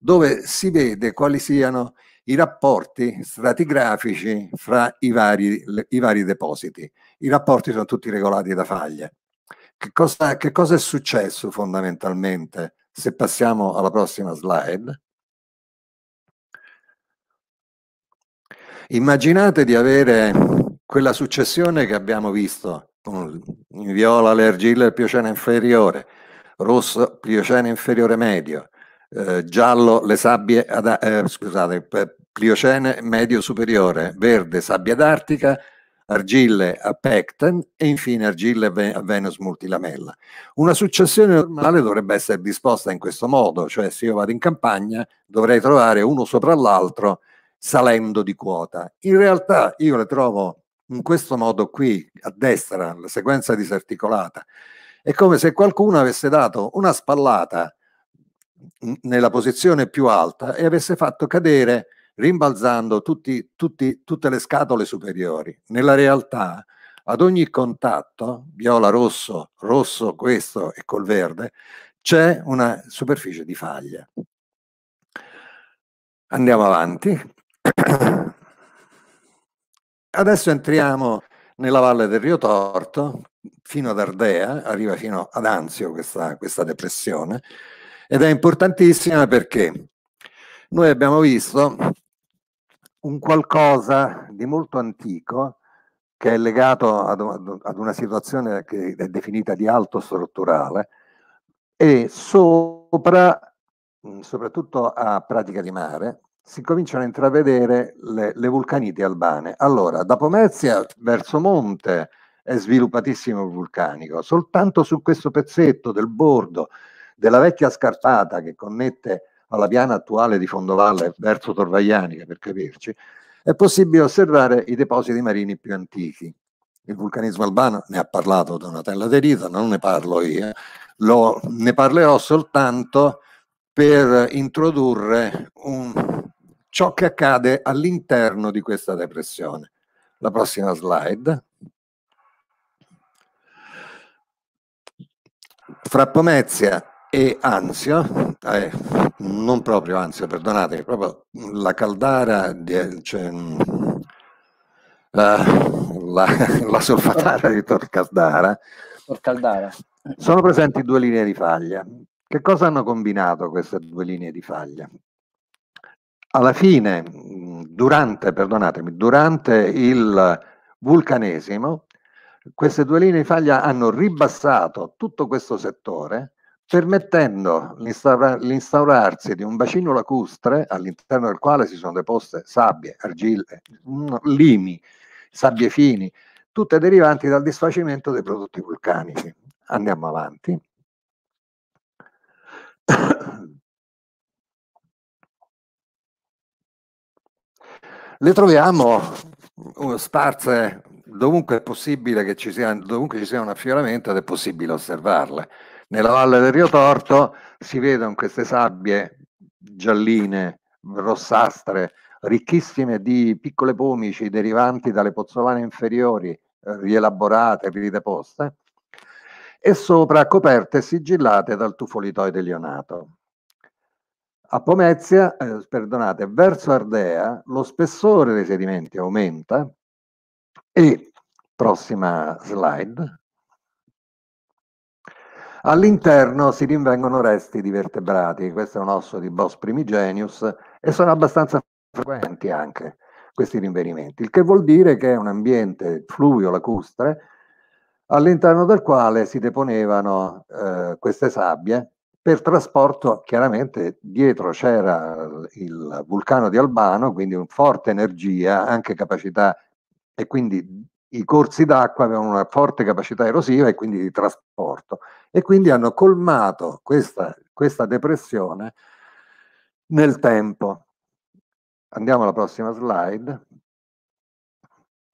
dove si vede quali siano i rapporti stratigrafici fra i vari, i vari depositi. I rapporti sono tutti regolati da faglie. Che cosa, che cosa è successo fondamentalmente? Se passiamo alla prossima slide. Immaginate di avere quella successione che abbiamo visto in viola l'ergilla del Pliocene inferiore, rosso Pliocene inferiore medio, eh, giallo le sabbie, ad, eh, scusate, pliocene medio superiore, verde sabbia d'artica, argille a pecten e infine argille a Venus multilamella. Una successione normale dovrebbe essere disposta in questo modo, cioè se io vado in campagna dovrei trovare uno sopra l'altro salendo di quota. In realtà io le trovo in questo modo qui, a destra, la sequenza disarticolata. È come se qualcuno avesse dato una spallata nella posizione più alta e avesse fatto cadere rimbalzando tutti, tutti, tutte le scatole superiori. Nella realtà, ad ogni contatto, viola rosso, rosso questo e col verde, c'è una superficie di faglia. Andiamo avanti. Adesso entriamo nella valle del Rio Torto, fino ad Ardea, arriva fino ad Anzio questa, questa depressione, ed è importantissima perché noi abbiamo visto un qualcosa di molto antico che è legato ad, una situazione che è definita di alto strutturale e sopra, mm, soprattutto a pratica di mare, si cominciano a intravedere le, le vulcaniti albane. Allora, da Pomezia verso Monte è sviluppatissimo il vulcanico, soltanto su questo pezzetto del bordo della vecchia scarpata che connette alla piana attuale di Fondovalle verso Torvaglianica, per capirci, è possibile osservare i depositi marini più antichi. Il vulcanismo albano ne ha parlato Donatella De Rita, non ne parlo io, lo, ne parlerò soltanto per introdurre un, ciò che accade all'interno di questa depressione. La prossima slide. Fra Pomezia e ansia, eh, non proprio ansia, perdonatemi, proprio la caldara, di, cioè, uh, la, la solfatara di Tor Caldara. sono presenti due linee di faglia. Che cosa hanno combinato queste due linee di faglia? Alla fine, mm, durante, perdonatemi, durante il vulcanesimo, queste due linee di faglia hanno ribassato tutto questo settore, permettendo l'instaura- l'instaurarsi di un bacino lacustre all'interno del quale si sono deposte sabbie, argille, mm, limi, sabbie fini, tutte derivanti dal disfacimento dei prodotti vulcanici. Andiamo avanti. Le troviamo uh, sparse dovunque è possibile che ci sia, dovunque ci sia un affioramento ed è possibile osservarle. Nella valle del Rio Torto si vedono queste sabbie gialline, rossastre, ricchissime di piccole pomici derivanti dalle pozzolane inferiori, eh, rielaborate, rideposte, e sopra coperte e sigillate dal tufolitoide lionato. A Pomezia, eh, perdonate, verso Ardea, lo spessore dei sedimenti aumenta e, prossima slide, All'interno si rinvengono resti di vertebrati, questo è un osso di Bos primigenius e sono abbastanza frequenti anche questi rinvenimenti, il che vuol dire che è un ambiente fluvio lacustre all'interno del quale si deponevano eh, queste sabbie per trasporto, chiaramente dietro c'era il vulcano di Albano, quindi un forte energia, anche capacità e quindi i corsi d'acqua avevano una forte capacità erosiva e quindi di trasporto e quindi hanno colmato questa, questa depressione nel tempo. Andiamo alla prossima slide.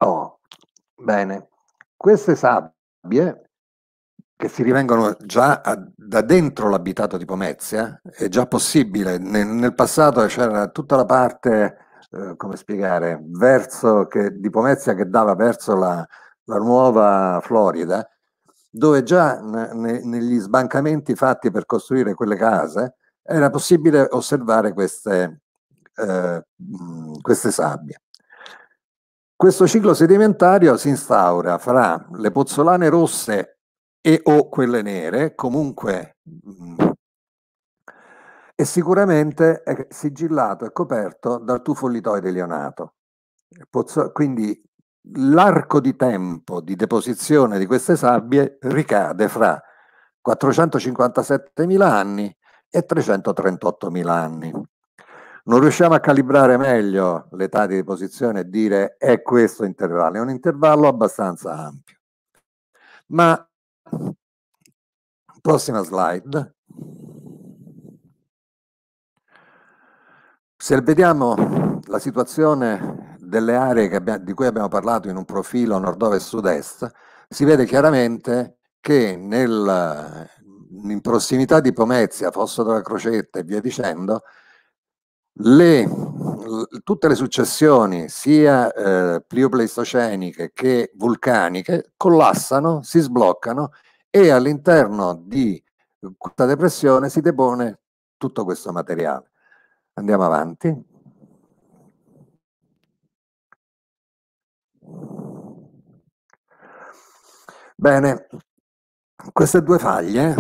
Oh, bene. Queste sabbie che si rivengono già a, da dentro l'abitato di Pomezia, è già possibile, nel, nel passato c'era tutta la parte eh, come spiegare, verso che, di Pomezia che dava verso la, la nuova Florida, dove già ne, negli sbancamenti fatti per costruire quelle case era possibile osservare queste, eh, queste sabbie. Questo ciclo sedimentario si instaura fra le pozzolane rosse e o quelle nere, comunque mh, e sicuramente è sigillato e coperto dal tufo litoide leonato. Quindi l'arco di tempo di deposizione di queste sabbie ricade fra 457.000 anni e 338.000 anni. Non riusciamo a calibrare meglio l'età di deposizione e dire è questo intervallo, è un intervallo abbastanza ampio. Ma prossima slide Se vediamo la situazione delle aree abbiamo, di cui abbiamo parlato in un profilo nord-ovest-sud-est, si vede chiaramente che nel, in prossimità di Pomezia, Fosso della Crocetta e via dicendo, le, tutte le successioni sia eh, pliopleistoceniche che vulcaniche collassano, si sbloccano e all'interno di questa depressione si depone tutto questo materiale. Andiamo avanti. Bene, queste due faglie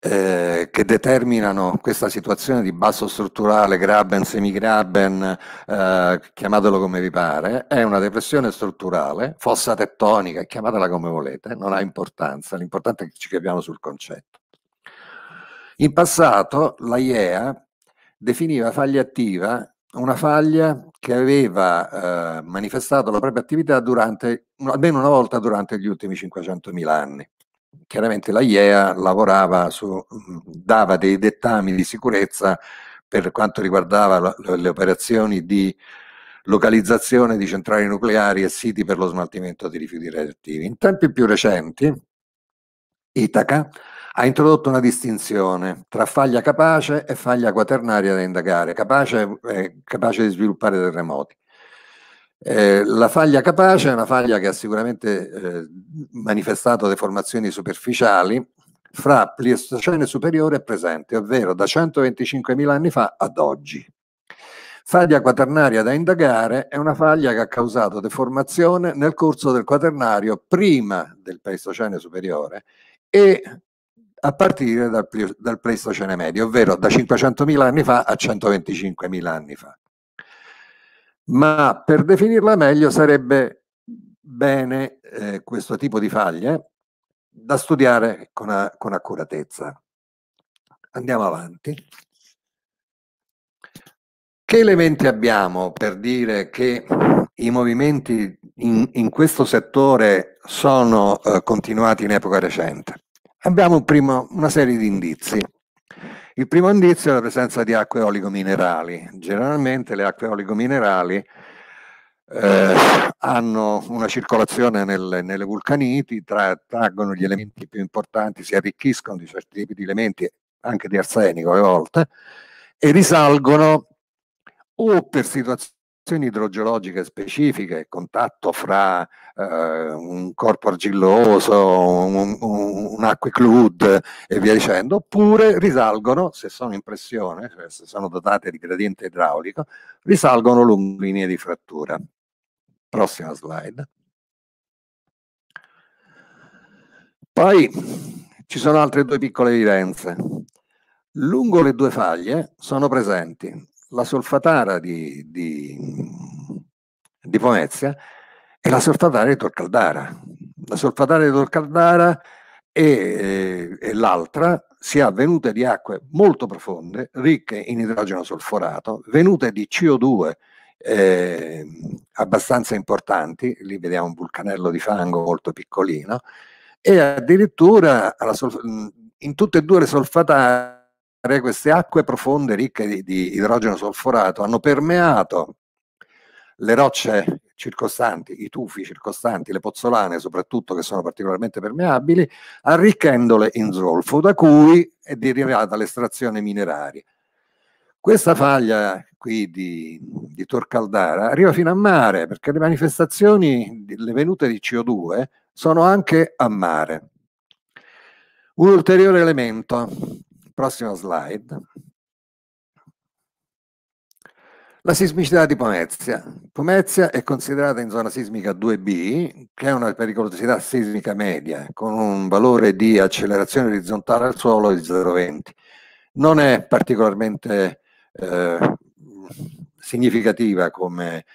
eh, che determinano questa situazione di basso strutturale, graben, semigraben, eh, chiamatelo come vi pare, è una depressione strutturale, fossa tettonica, chiamatela come volete, non ha importanza, l'importante è che ci capiamo sul concetto. In passato l'AIEA definiva faglia attiva una faglia che aveva eh, manifestato la propria attività durante, almeno una volta durante gli ultimi 500.000 anni. Chiaramente la IEA lavorava su, mm, dava dei dettami di sicurezza per quanto riguardava la, le operazioni di localizzazione di centrali nucleari e siti per lo smaltimento di rifiuti radioattivi. In tempi più recenti, Itaca ha introdotto una distinzione tra faglia capace e faglia quaternaria da indagare, capace, eh, capace di sviluppare terremoti. Eh, la faglia capace è una faglia che ha sicuramente eh, manifestato deformazioni superficiali fra Pleistocene superiore e presente, ovvero da 125.000 anni fa ad oggi. Faglia quaternaria da indagare è una faglia che ha causato deformazione nel corso del quaternario prima del Pleistocene superiore e a partire dal, dal Pleistocene medio, ovvero da 500.000 anni fa a 125.000 anni fa. Ma per definirla meglio sarebbe bene eh, questo tipo di faglie da studiare con, a, con accuratezza. Andiamo avanti. Che elementi abbiamo per dire che i movimenti in, in questo settore sono eh, continuati in epoca recente? Abbiamo primo, una serie di indizi. Il primo indizio è la presenza di acque oligominerali. Generalmente le acque oligominerali eh, hanno una circolazione nel, nelle vulcaniti, tra, traggono gli elementi più importanti, si arricchiscono di certi tipi di elementi, anche di arsenico alle volte, e risalgono o per situazioni condizioni idrogeologiche specifiche, contatto fra eh, un corpo argilloso, un, un, un acquiclude e via dicendo, oppure risalgono, se sono in pressione, cioè se sono dotate di gradiente idraulico, risalgono lungo linee di frattura. Prossima slide. Poi ci sono altre due piccole evidenze. Lungo le due faglie sono presenti la solfatara di, di, di Pomezia e la solfatara di Torcaldara. La solfatara di Torcaldara e, eh, e l'altra si ha venute di acque molto profonde, ricche in idrogeno solforato, venute di CO2 eh, abbastanza importanti, lì vediamo un vulcanello di fango molto piccolino, e addirittura in tutte e due le solfatare queste acque profonde ricche di, di idrogeno solforato hanno permeato le rocce circostanti, i tufi circostanti, le pozzolane soprattutto che sono particolarmente permeabili, arricchendole in zolfo, da cui è derivata l'estrazione mineraria. Questa faglia qui di, di Torcaldara arriva fino a mare perché le manifestazioni, le venute di CO2 sono anche a mare. Un ulteriore elemento Prossima slide. La sismicità di Pomezia. Pomezia è considerata in zona sismica 2B, che è una pericolosità sismica media, con un valore di accelerazione orizzontale al suolo di 0,20. Non è particolarmente eh, significativa come,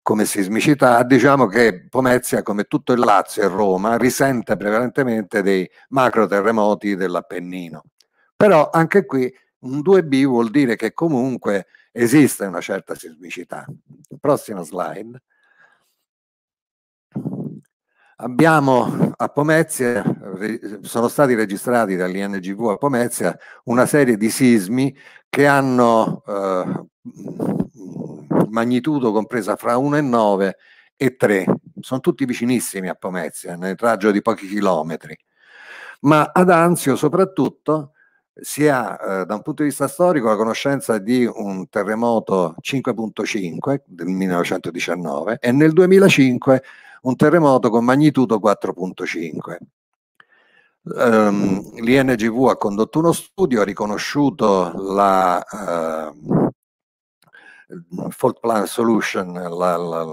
come sismicità, diciamo che Pomezia, come tutto il Lazio e Roma, risente prevalentemente dei macro terremoti dell'Appennino. Però anche qui un 2B vuol dire che comunque esiste una certa sismicità. Prossima slide. Abbiamo a Pomezia, sono stati registrati dall'INGV a Pomezia una serie di sismi che hanno eh, magnitudo compresa fra 1,9 e 3. Sono tutti vicinissimi a Pomezia, nel raggio di pochi chilometri. Ma ad Anzio soprattutto si ha eh, da un punto di vista storico la conoscenza di un terremoto 5.5 del 1919 e nel 2005 un terremoto con magnitudo 4.5. Um, L'INGV ha condotto uno studio, ha riconosciuto la uh, fault plan solution, la, la,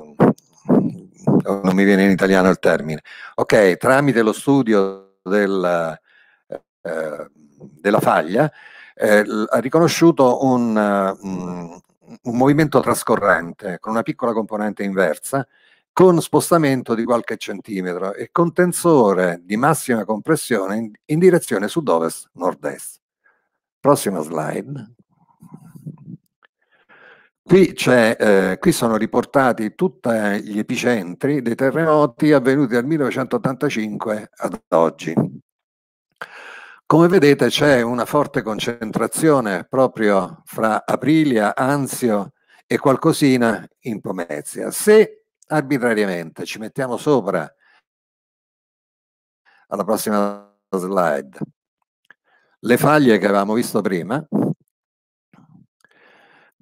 non mi viene in italiano il termine, ok, tramite lo studio del... Uh, della faglia, eh, ha riconosciuto un, uh, un, movimento trascorrente con una piccola componente inversa, con spostamento di qualche centimetro e con tensore di massima compressione in, in direzione sud-ovest-nord-est. Prossima slide. Qui, eh, qui, sono riportati tutti gli epicentri dei terremoti avvenuti dal 1985 ad oggi. Come vedete c'è una forte concentrazione proprio fra Aprilia, Anzio e qualcosina in Pomezia. Se arbitrariamente ci mettiamo sopra alla prossima slide le faglie che avevamo visto prima,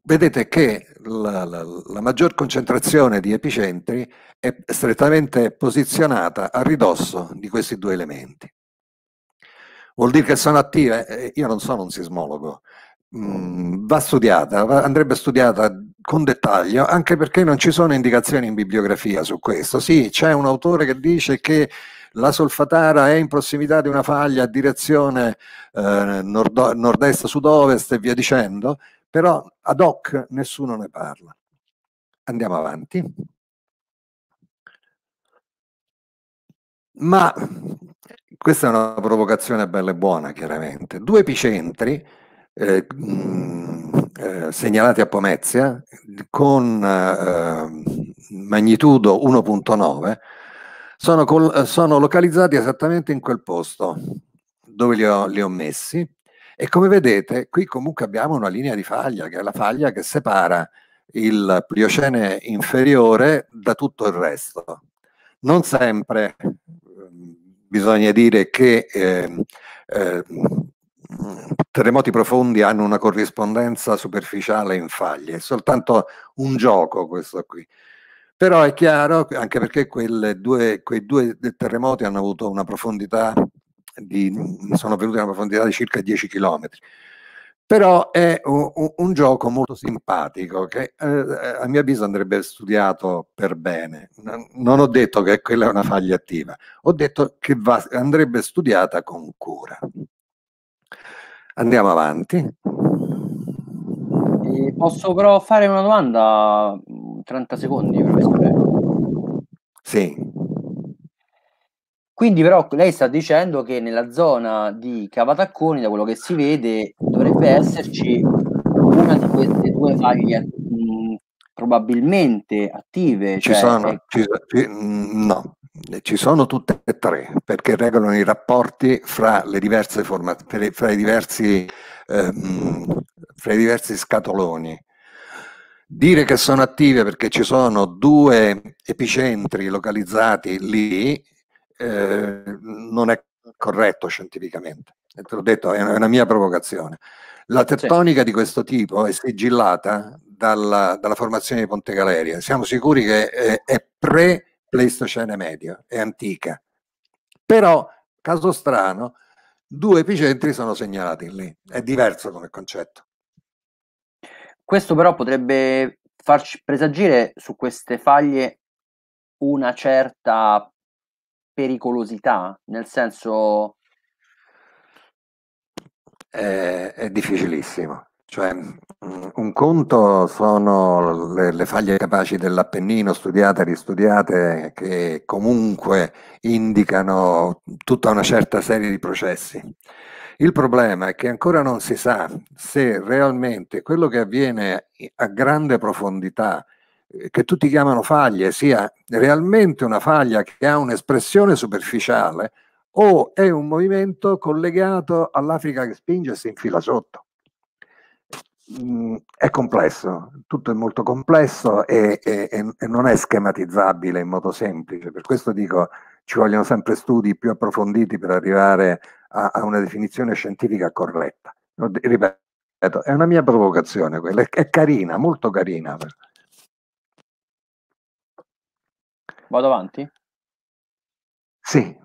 vedete che la, la, la, maggior concentrazione di epicentri è strettamente posizionata a ridosso di questi due elementi vuol dire che sono attive. Eh, io non sono un sismologo, mm, mm. va studiata, andrebbe studiata con dettaglio, anche perché non ci sono indicazioni in bibliografia su questo. Sì, c'è un autore che dice che la solfatara è in prossimità di una faglia a direzione eh, nord-est, sud-ovest e via dicendo, però ad hoc nessuno ne parla. Andiamo avanti. Ma questa è una provocazione bella e buona, chiaramente. Due epicentri eh, mm, eh, segnalati a Pomezia con eh, magnitudo 1.9 sono, sono, localizzati esattamente in quel posto dove li ho, li ho messi e come vedete qui comunque abbiamo una linea di faglia che è la faglia che separa il Pliocene inferiore da tutto il resto. Non sempre bisogna dire che eh, eh, terremoti profondi hanno una corrispondenza superficiale in faglie, è soltanto un gioco questo qui. Però è chiaro, anche perché quelle due, quei due terremoti hanno avuto una profondità di, sono venuti a una profondità di circa 10 chilometri però è un, un, gioco molto simpatico che eh, eh, a mio avviso andrebbe studiato per bene. Non ho detto che quella è una faglia attiva, ho detto che va, andrebbe studiata con cura. Andiamo avanti. posso però fare una domanda? 30 mm, secondi, professore. Sì. Quindi però lei sta dicendo che nella zona di Cavatacconi, da quello che si vede, dovrebbe esserci una di queste due faglie mm, probabilmente attive. Ci cioè, sono, è... Eh, ci, ci, mm, no, ci sono tutte e tre perché regolano i rapporti fra, le diverse formazioni, fra, ehm, fra i diversi scatoloni. Dire che sono attive perché ci sono due epicentri localizzati lì Ehm, non è corretto scientificamente. E te l'ho detto, è una mia provocazione. La tettonica sì. di questo tipo è sigillata dalla, dalla, formazione di Ponte Galeria. Siamo sicuri che è, è pre-Pleistocene medio, è antica. Però, caso strano, due epicentri sono segnalati lì. È diverso come concetto. Questo però potrebbe farci presagire su queste faglie una certa pericolosità, nel senso... È, è difficilissimo. Cioè, un conto sono le, le faglie capaci dell'Appennino, studiate e ristudiate, che comunque indicano tutta una certa serie di processi. Il problema è che ancora non si sa se realmente quello che avviene a grande profondità eh, che tutti chiamano faglie sia realmente una faglia che ha un'espressione superficiale o è un movimento collegato all'Africa che spinge e si infila sotto. Mm, è complesso, tutto è molto complesso e, e, e, non è schematizzabile in modo semplice, per questo dico ci vogliono sempre studi più approfonditi per arrivare a, a una definizione scientifica corretta. Ripeto, è una mia provocazione quella, è carina, molto carina. Vado avanti? Sì.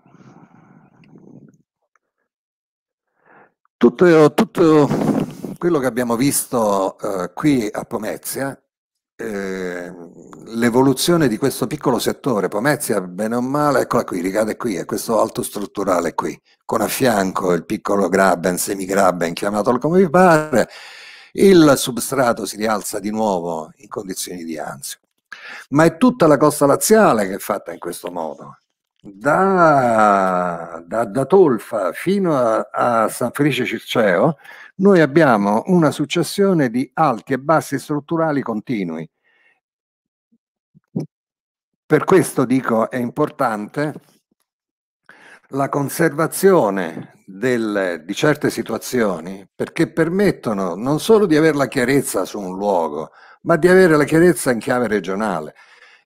Tutto, tutto quello che abbiamo visto eh, qui a Pomezia, eh, l'evoluzione di questo piccolo settore, Pomezia bene o male, eccola qui, ricade qui, è questo alto strutturale qui, con a fianco il piccolo Graben, semigraben, chiamatolo come vi pare, il substrato si rialza di nuovo in condizioni di ansia ma è tutta la costa laziale che è fatta in questo modo. Da, da, da Tolfa fino a, a San Felice Circeo, noi abbiamo una successione di alti e bassi strutturali continui. Per questo dico è importante la conservazione del, di certe situazioni perché permettono non solo di avere la chiarezza su un luogo, ma di avere la chiarezza in chiave regionale.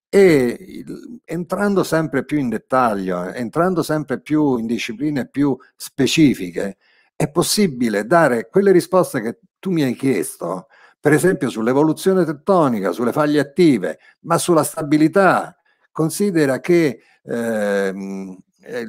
E entrando sempre più in dettaglio, entrando sempre più in discipline più specifiche, è possibile dare quelle risposte che tu mi hai chiesto, per esempio sull'evoluzione tettonica, sulle faglie attive, ma sulla stabilità. Considera che ehm, eh,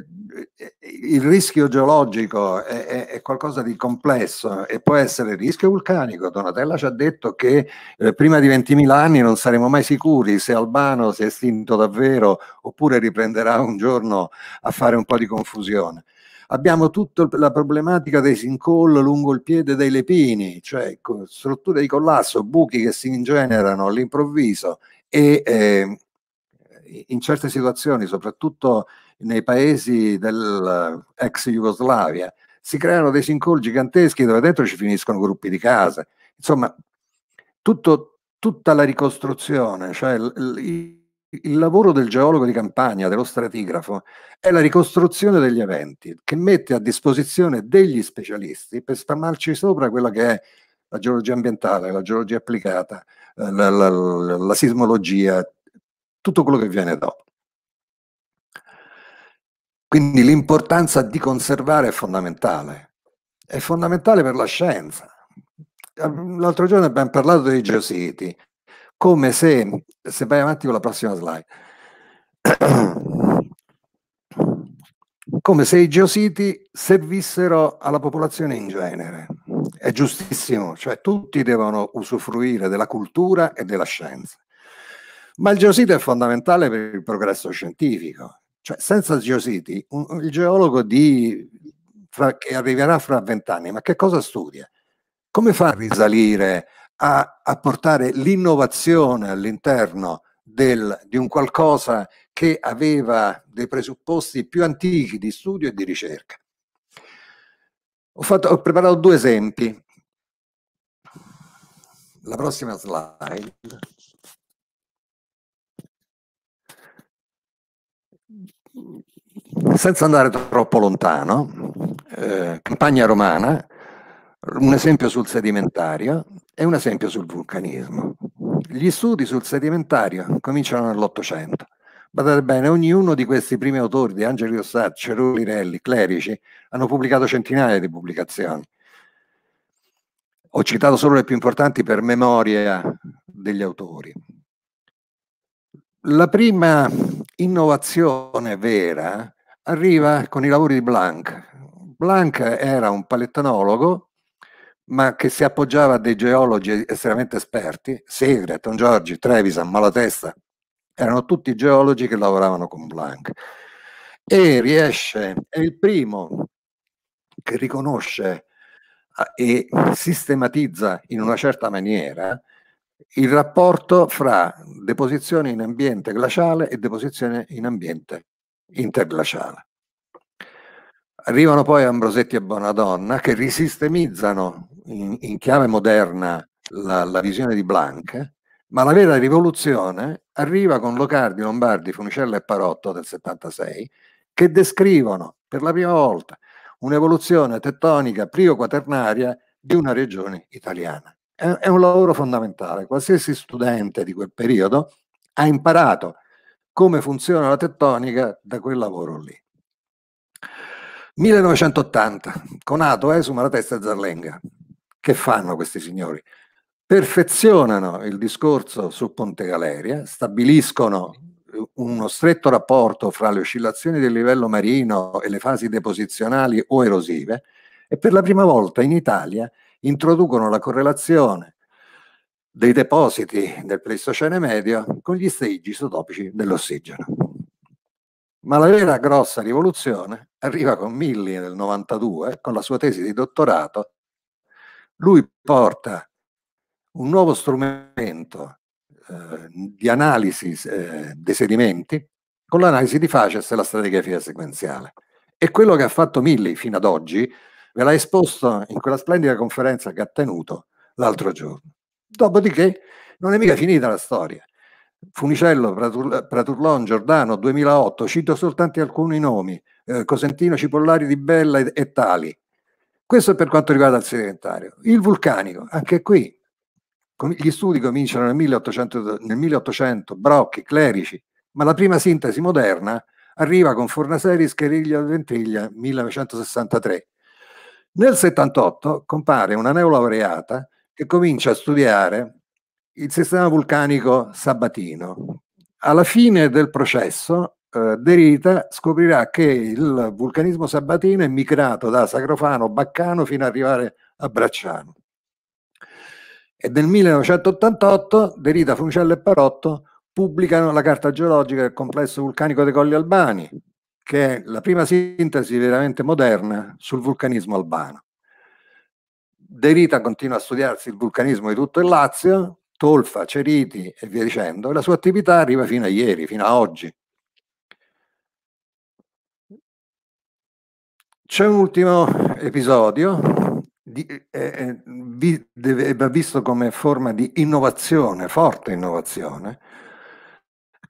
il rischio geologico è, è, è, qualcosa di complesso e può essere il rischio vulcanico. Donatella ci ha detto che eh, prima di 20.000 anni non saremo mai sicuri se Albano si è estinto davvero oppure riprenderà un giorno a fare un po' di confusione. Abbiamo tutta la problematica dei sincollo lungo il piede dei lepini, cioè strutture di collasso, buchi che si ingenerano all'improvviso e eh, in certe situazioni, soprattutto nei paesi dell'ex Jugoslavia, si creano dei sincol giganteschi dove dentro ci finiscono gruppi di case. Insomma, tutto, tutta la ricostruzione, cioè il, il, il lavoro del geologo di campagna, dello stratigrafo, è la ricostruzione degli eventi che mette a disposizione degli specialisti per spammarci sopra quella che è la geologia ambientale, la geologia applicata, eh, la, la, la, la sismologia, tutto quello che viene dopo. Quindi l'importanza di conservare è fondamentale, è fondamentale per la scienza. L'altro giorno abbiamo parlato dei geositi, come se, se vai avanti con la prossima slide, come se i geositi servissero alla popolazione in genere. È giustissimo, cioè tutti devono usufruire della cultura e della scienza. Ma il geosito è fondamentale per il progresso scientifico, cioè, senza GeoCity, un, il geologo di, fra, che arriverà fra vent'anni, ma che cosa studia? Come fa a risalire, a, a portare l'innovazione all'interno del, di un qualcosa che aveva dei presupposti più antichi di studio e di ricerca? Ho, fatto, ho preparato due esempi. La prossima slide. senza andare troppo lontano, eh, campagna romana, un esempio sul sedimentario e un esempio sul vulcanismo. Gli studi sul sedimentario cominciano nell'Ottocento. Badate bene, ognuno di questi primi autori, di Angelo Angeli Ossat, Cerulinelli, Clerici, hanno pubblicato centinaia di pubblicazioni. Ho citato solo le più importanti per memoria degli autori. La prima innovazione vera arriva con i lavori di Blanc. Blanc era un palettonologo, ma che si appoggiava a dei geologi estremamente esperti, Segreton, Giorgi, Trevisan, Malatesta, erano tutti geologi che lavoravano con Blanc. E riesce, è il primo che riconosce ah, e sistematizza in una certa maniera il rapporto fra deposizione in ambiente glaciale e deposizione in ambiente interglaciale. Arrivano poi Ambrosetti e Bonadonna che risistemizzano in, in chiave moderna la, la, visione di Blanc, ma la vera rivoluzione arriva con Locardi, Lombardi, Funicella e Parotto del 76 che descrivono per la prima volta un'evoluzione tettonica prio-quaternaria di una regione italiana è, è un lavoro fondamentale. Qualsiasi studente di quel periodo ha imparato come funziona la tettonica da quel lavoro lì. 1980, Conato esuma la testa e Zarlenga. Che fanno questi signori? Perfezionano il discorso su Ponte Galeria, stabiliscono uno stretto rapporto fra le oscillazioni del livello marino e le fasi deposizionali o erosive e per la prima volta in Italia introducono la correlazione dei depositi del Pleistocene medio con gli stage isotopici dell'ossigeno. Ma la vera grossa rivoluzione arriva con Millie nel 92, con la sua tesi di dottorato. Lui porta un nuovo strumento eh, di analisi eh, dei sedimenti con l'analisi di Faces e la stratigrafia sequenziale. E quello che ha fatto Millie fino ad oggi Ve l'ha esposto in quella splendida conferenza che ha tenuto l'altro giorno. Dopodiché non è mica finita la storia. Funicello, Pratur, Praturlon, Giordano, 2008, cito soltanto alcuni nomi, eh, Cosentino, Cipollari di Bella e, e tali. Questo è per quanto riguarda il sedentario. Il vulcanico, anche qui, gli studi cominciano nel 1800, nel 1800 Brocchi, Clerici, ma la prima sintesi moderna arriva con Fornaseri, Scheriglia e Ventriglia 1963. Nel 78 compare una neolaureata che comincia a studiare il sistema vulcanico sabatino. Alla fine del processo, eh, Derita scoprirà che il vulcanismo sabatino è migrato da Sacrofano, Baccano fino ad arrivare a Bracciano. E nel 1988 Derita, Funcello e Parotto pubblicano la carta geologica del complesso vulcanico dei Colli Albani, che è la prima sintesi veramente moderna sul vulcanismo albano. De Rita continua a studiarsi il vulcanismo di tutto il Lazio, Tolfa, Ceriti e via dicendo, e la sua attività arriva fino a ieri, fino a oggi. C'è un ultimo episodio, di, eh, eh vi, deve, eh, visto come forma di innovazione, forte innovazione,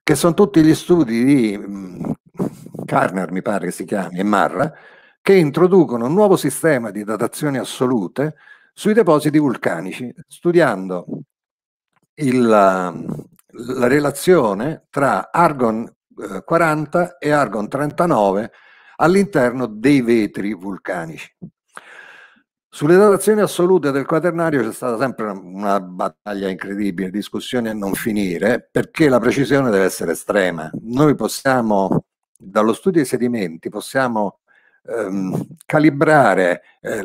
che sono tutti gli studi di Garner mi pare si chiami, e Marra, che introducono un nuovo sistema di datazioni assolute sui depositi vulcanici, studiando il, la, la relazione tra argon 40 eh, e argon 39 all'interno dei vetri vulcanici. Sulle datazioni assolute del quaternario c'è stata sempre una battaglia incredibile, discussioni a non finire, perché la precisione deve essere estrema. Noi possiamo dallo studio dei sedimenti possiamo ehm, calibrare eh,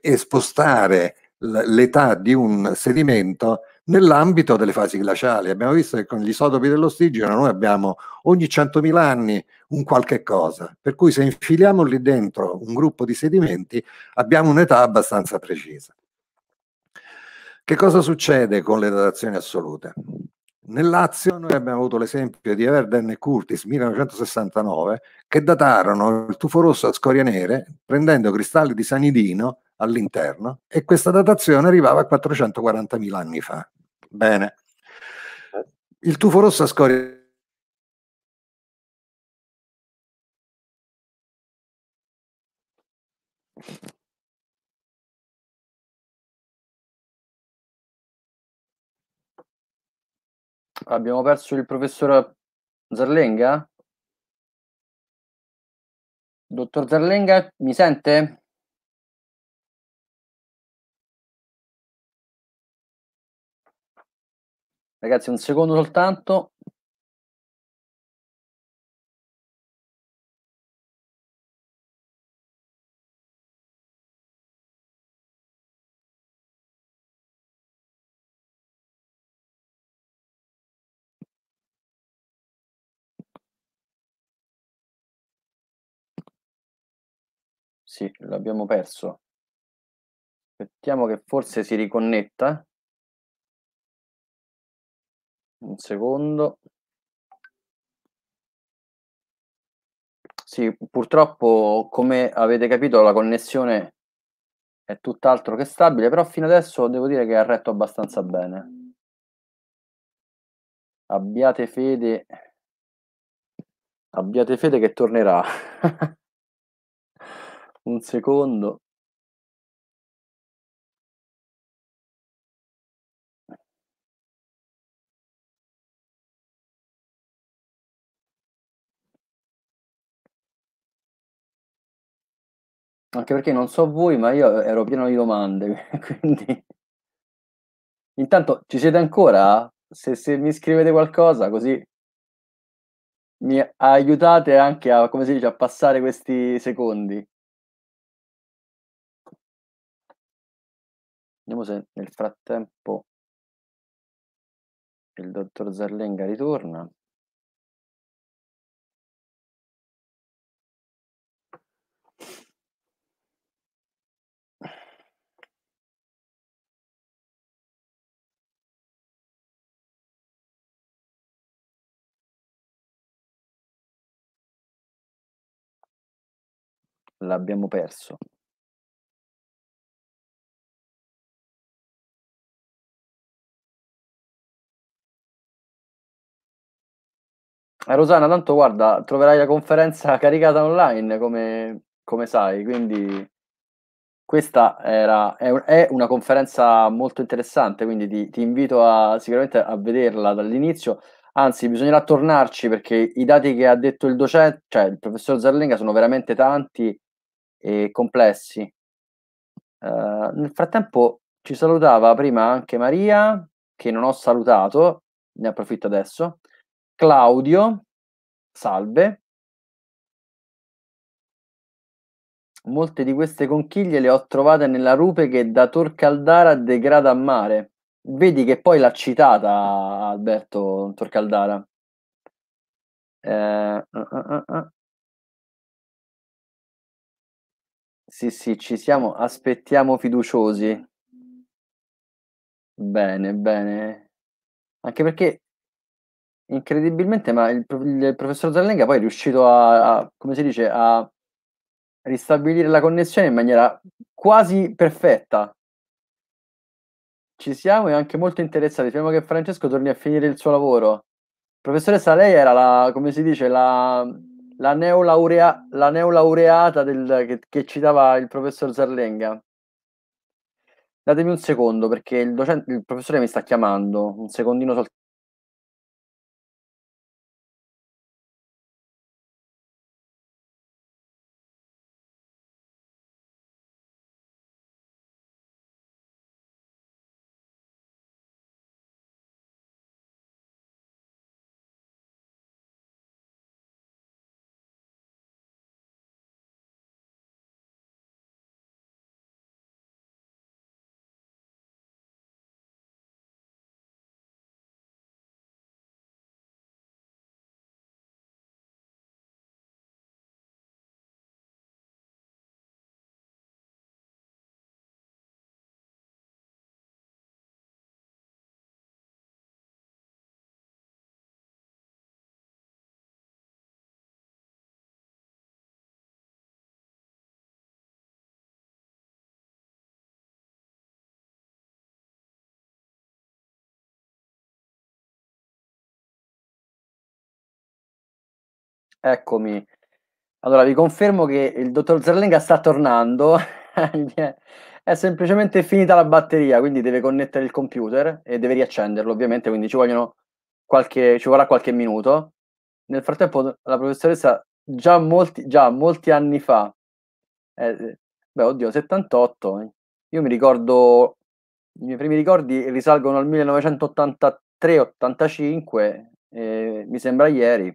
e spostare l'età di un sedimento nell'ambito delle fasi glaciali. Abbiamo visto che con gli isotopi dell'ossigeno noi abbiamo ogni 100.000 anni un qualche cosa, per cui se infiliamo lì dentro un gruppo di sedimenti abbiamo un'età abbastanza precisa. Che cosa succede con le datazioni assolute? Nel Lazio noi abbiamo avuto l'esempio di Everden e Curtis 1969 che datarono il tufo rosso a scorie nere prendendo cristalli di sanidino all'interno e questa datazione arrivava a 440.000 anni fa. Bene. Il tufo rosso a scorie Abbiamo perso il professor Zarlenga? Dottor Zarlenga, mi sente? Ragazzi, un secondo soltanto. Sì, l'abbiamo perso. Aspettiamo che forse si riconnetta. Un secondo. Sì, purtroppo, come avete capito, la connessione è tutt'altro che stabile, però fino adesso devo dire che ha retto abbastanza bene. Abbiate fede, abbiate fede che tornerà. un secondo. Anche perché non so voi, ma io ero pieno di domande, quindi... Intanto ci siete ancora? Se, se mi scrivete qualcosa, così mi aiutate anche a, come si dice, a passare questi secondi. Vediamo se nel frattempo il dottor Zerlenga ritorna. L'abbiamo perso. Eh, Rosana, tanto guarda, troverai la conferenza caricata online, come, come sai, quindi questa era, è, è, una conferenza molto interessante, quindi ti, ti invito a, sicuramente a vederla dall'inizio. Anzi, bisognerà tornarci perché i dati che ha detto il docente, cioè il professor Zerlinga, sono veramente tanti e complessi. Uh, nel frattempo ci salutava prima anche Maria, che non ho salutato, ne approfitto adesso. Claudio, salve. Molte di queste conchiglie le ho trovate nella rupe che da Tor Caldara degrada a mare. Vedi che poi l'ha citata Alberto Tor Caldara. Eh, uh, uh, uh, uh. Sì, sì, ci siamo, aspettiamo fiduciosi. Bene, bene. Anche perché incredibilmente, ma il, il professor Zarlenga poi è riuscito a, a, come si dice, a ristabilire la connessione in maniera quasi perfetta. Ci siamo e anche molto interessati. Speriamo che Francesco torni a finire il suo lavoro. Professoressa, lei era la, come si dice, la, la, neolaurea, la neolaureata del, che, che citava il professor Zarlenga. Datemi un secondo perché il, docente, il professore mi sta chiamando. Un secondino soltanto. Eccomi. Allora, vi confermo che il dottor Zerlinga sta tornando. È semplicemente finita la batteria, quindi deve connettere il computer e deve riaccenderlo, ovviamente, quindi ci, vogliono qualche, ci vorrà qualche minuto. Nel frattempo la professoressa già molti, già molti anni fa, eh, beh oddio, 78, io mi ricordo, i miei primi ricordi risalgono al 1983-85, eh, mi sembra ieri,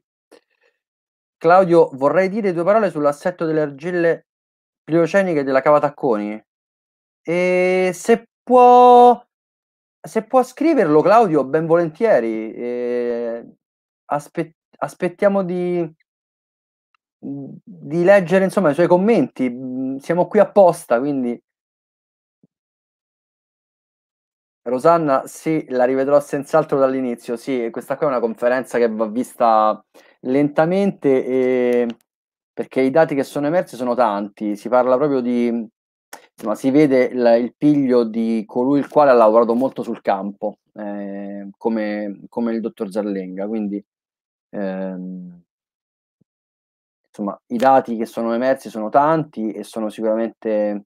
Claudio, vorrei dire due parole sull'assetto delle argille plioceniche della Cava Tacconi. E se può, se può scriverlo, Claudio, ben volentieri. E aspe- aspettiamo di, di leggere insomma, i suoi commenti. Siamo qui apposta, quindi. Rosanna, sì, la rivedrò senz'altro dall'inizio. Sì, questa qua è una conferenza che va vista lentamente eh, perché i dati che sono emersi sono tanti, si parla proprio di, insomma, si vede il, il piglio di colui il quale ha lavorato molto sul campo, eh, come, come, il dottor Zarlenga, quindi ehm, insomma i dati che sono emersi sono tanti e sono sicuramente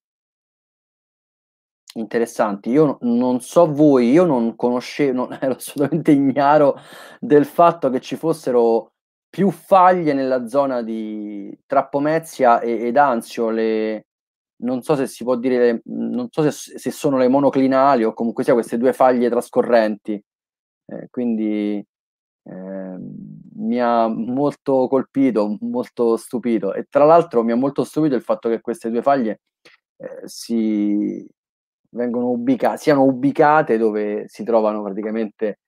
interessanti. Io non so voi, io non conoscevo, non, ero assolutamente ignaro del fatto che ci fossero più faglie nella zona di Trappomezia e, ed Anzio, le, non so se si può dire, le, non so se, se, sono le monoclinali o comunque sia queste due faglie trascorrenti. Eh, quindi eh, mi ha molto colpito, molto stupito. E tra l'altro mi ha molto stupito il fatto che queste due faglie eh, si vengono ubicate, siano ubicate dove si trovano praticamente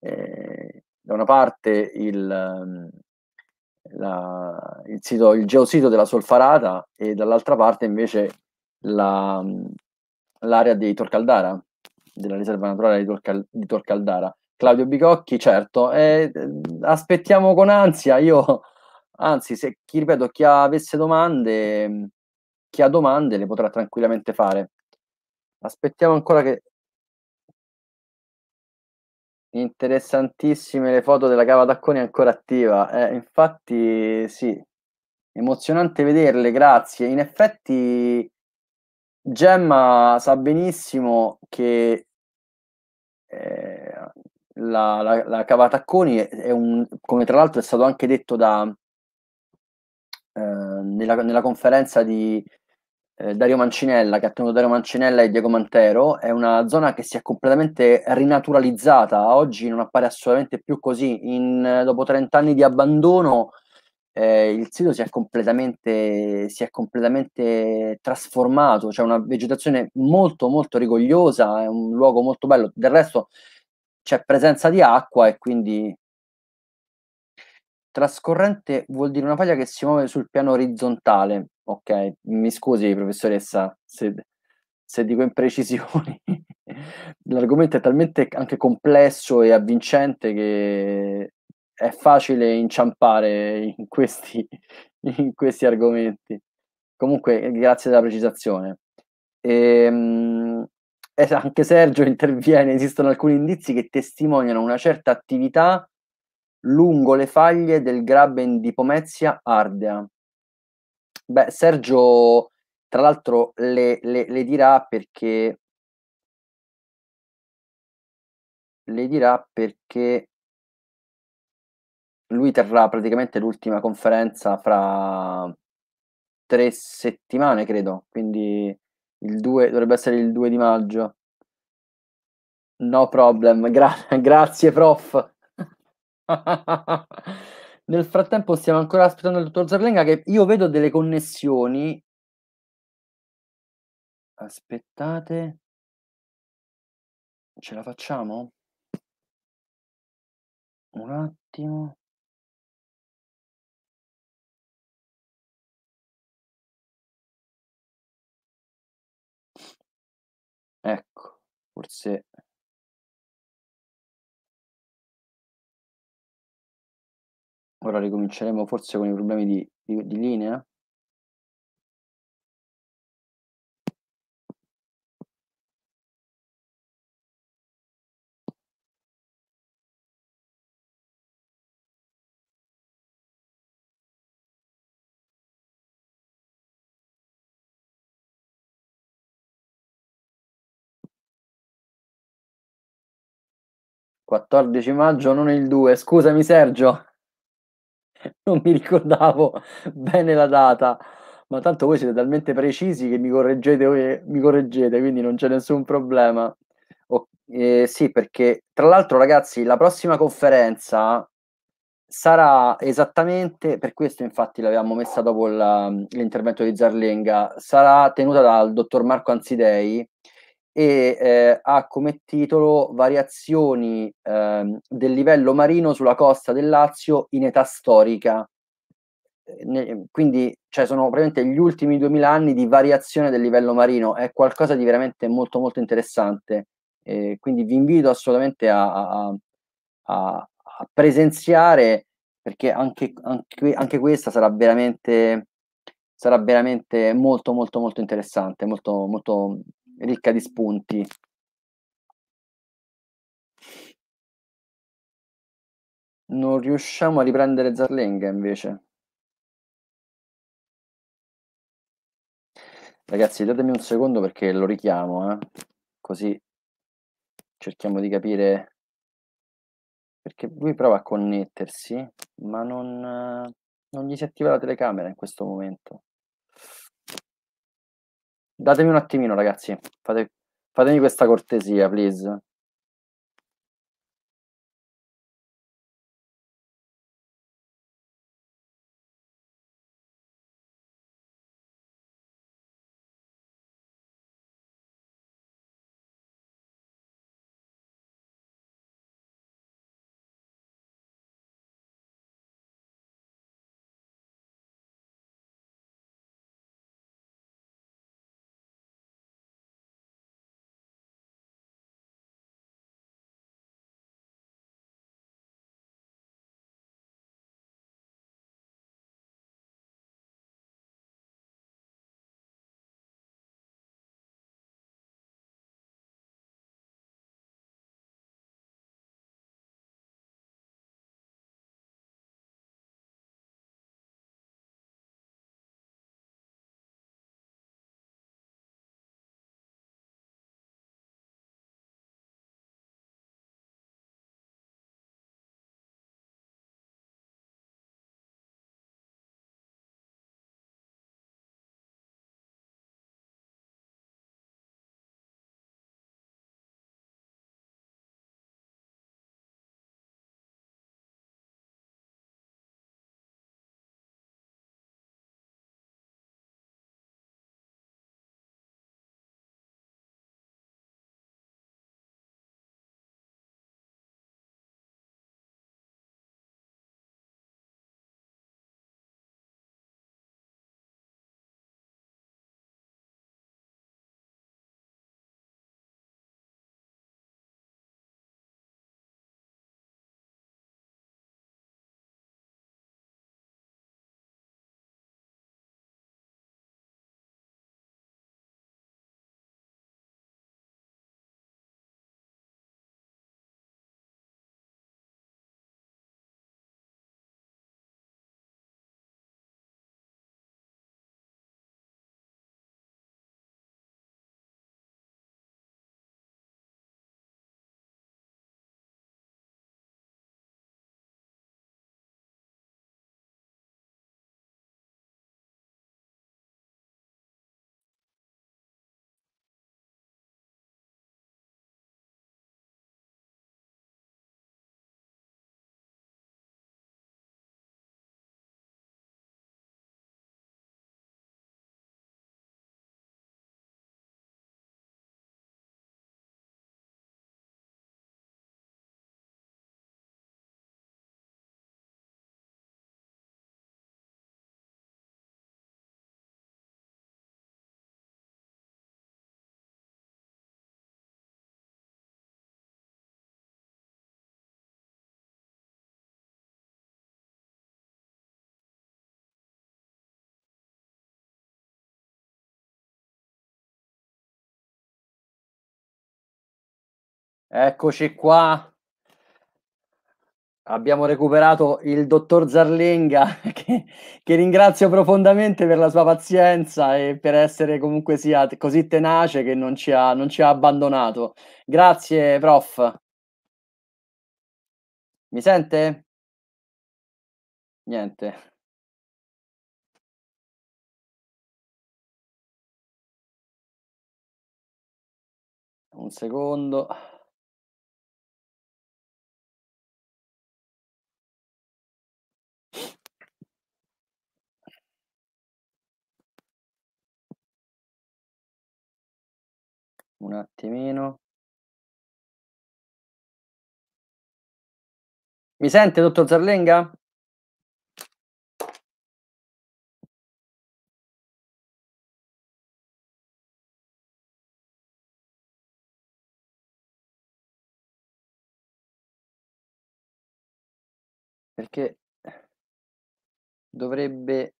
eh, da una parte il la, il, sito, il geosito della solfarata e dall'altra parte invece la, l'area di Torcaldara, della riserva naturale di, Torcal, di Torcaldara. Claudio Bicocchi, certo, eh, aspettiamo con ansia, io anzi, se chi, ripeto, chi avesse domande, mm, chi ha domande le potrà tranquillamente fare. Aspettiamo ancora che Interessantissime le foto della cava Tacconi ancora attiva. Eh, infatti, sì, emozionante vederle, grazie. In effetti, Gemma sa benissimo che eh, la, la, la cava Tacconi è un, come tra l'altro è stato anche detto da, eh, nella, nella conferenza di, eh, Dario Mancinella, che ha tenuto Dario Mancinella e Diego Mantero, è una zona che si è completamente rinaturalizzata, oggi non appare assolutamente più così, In, dopo 30 anni di abbandono eh, il sito si è, si è, completamente, trasformato, c'è una vegetazione molto molto rigogliosa, è un luogo molto bello, del resto c'è presenza di acqua e quindi Trascorrente vuol dire una faglia che si muove sul piano orizzontale. Ok, mi scusi professoressa se, se dico imprecisioni. L'argomento è talmente anche complesso e avvincente che è facile inciampare in questi, in questi argomenti. Comunque, grazie della precisazione. E, ehm, anche Sergio interviene, esistono alcuni indizi che testimoniano una certa attività lungo le faglie del Graben di Pomezia Ardea. Beh, Sergio, tra l'altro, le, le, le dirà perché le dirà perché lui terrà praticamente l'ultima conferenza fra tre settimane, credo, quindi il 2 dovrebbe essere il 2 di maggio. No problem, Gra- grazie prof. Nel frattempo stiamo ancora aspettando il dottor Zarlenga che io vedo delle connessioni. Aspettate. Ce la facciamo? Un attimo. Ecco, forse Ora ricominceremo forse con i problemi di, di, di linea. Quattordici maggio, non il due. Scusami Sergio. non mi ricordavo bene la data, ma tanto voi siete talmente precisi che mi correggete, eh, mi correggete quindi non c'è nessun problema. Oh, eh, sì, perché tra l'altro ragazzi la prossima conferenza sarà esattamente, per questo infatti l'avevamo messa dopo la, l'intervento di Zarlenga, sarà tenuta dal dottor Marco Anzidei e eh, ha come titolo Variazioni eh, del livello marino sulla costa del Lazio in età storica. Eh, ne, quindi cioè, sono praticamente gli ultimi 2000 anni di variazione del livello marino, è qualcosa di veramente molto molto interessante. Eh, quindi vi invito assolutamente a, a, a, a presenziare perché anche, anche, anche questa sarà veramente sarà veramente molto molto molto interessante, molto, molto ricca di spunti. Non riusciamo a riprendere Zarlenga invece. Ragazzi, datemi un secondo perché lo richiamo, eh? così cerchiamo di capire perché lui prova a connettersi, ma non, non gli si attiva la telecamera in questo momento datemi un attimino, ragazzi. Fate, fatemi questa cortesia, please. Eccoci qua. Abbiamo recuperato il dottor Zarlinga, che, che, ringrazio profondamente per la sua pazienza e per essere comunque sia così tenace che non ci ha, non ci ha abbandonato. Grazie, prof. Mi sente? Niente. Un secondo. un attimino. Mi sente, dottor Zarlenga? Perché dovrebbe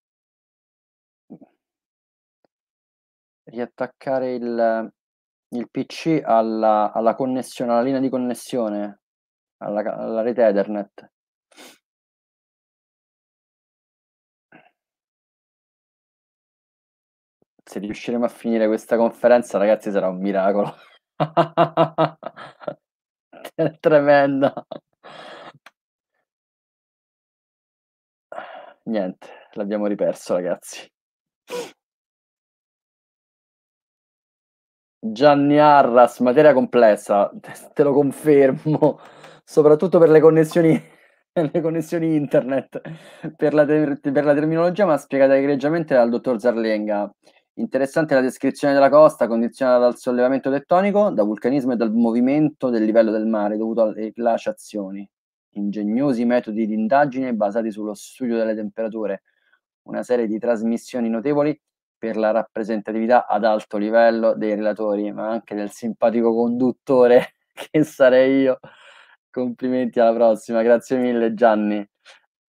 riattaccare il il PC alla, alla connessione, alla linea di connessione, alla, alla rete Ethernet. Se riusciremo a finire questa conferenza, ragazzi, sarà un miracolo. È tremenda. Niente, l'abbiamo riperso, ragazzi. Gianni Arras, materia complessa, te lo confermo, soprattutto per le connessioni, le connessioni internet, per la, ter- per la, terminologia, ma spiegata egregiamente dal dottor Zarlenga. Interessante la descrizione della costa condizionata dal sollevamento tettonico, da vulcanismo e dal movimento del livello del mare dovuto alle glaciazioni. Ingegnosi metodi di indagine basati sullo studio delle temperature, una serie di trasmissioni notevoli per la rappresentatività ad alto livello dei relatori, ma anche del simpatico conduttore che sarei io. Complimenti alla prossima, grazie mille Gianni.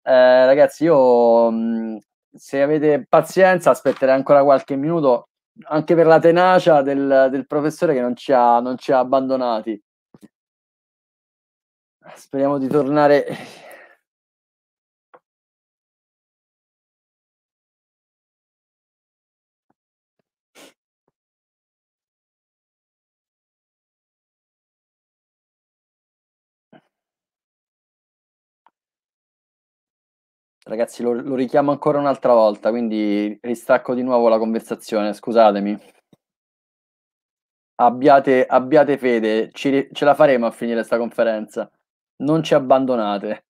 Eh, ragazzi, io mm, se avete pazienza aspetterei ancora qualche minuto, anche per la tenacia del, del professore che non ci, ha, non ci ha abbandonati. Speriamo di tornare Ragazzi, lo, lo richiamo ancora un'altra volta, quindi ristacco di nuovo la conversazione, scusatemi. Abbiate, abbiate fede, ci, ce la faremo a finire questa conferenza. Non ci abbandonate.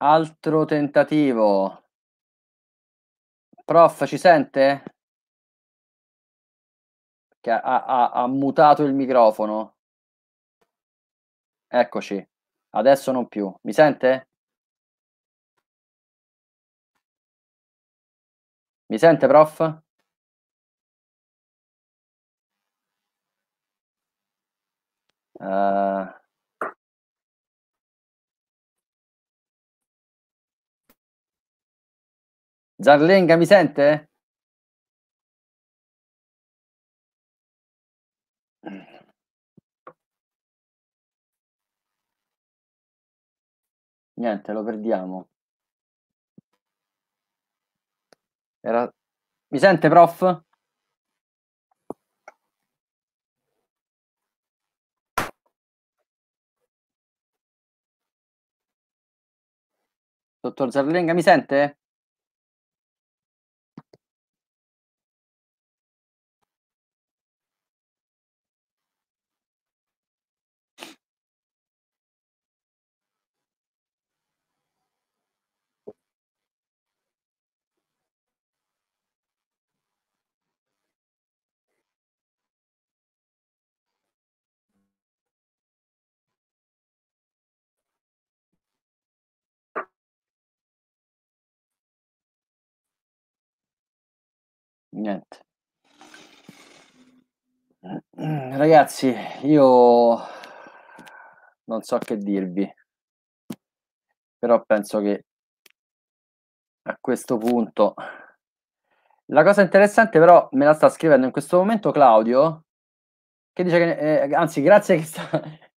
Altro tentativo. Prof, ci sente? Che ha, ha, ha mutato il microfono. Eccoci. Adesso non più. Mi sente? Mi sente, prof? Uh... Zarlenga mi sente? Niente, lo perdiamo. Era... Mi sente, prof? Dottor Zarlenga, mi sente? niente. Ragazzi, io non so che dirvi, però penso che a questo punto la cosa interessante però me la sta scrivendo in questo momento Claudio che dice che eh, anzi grazie che sta,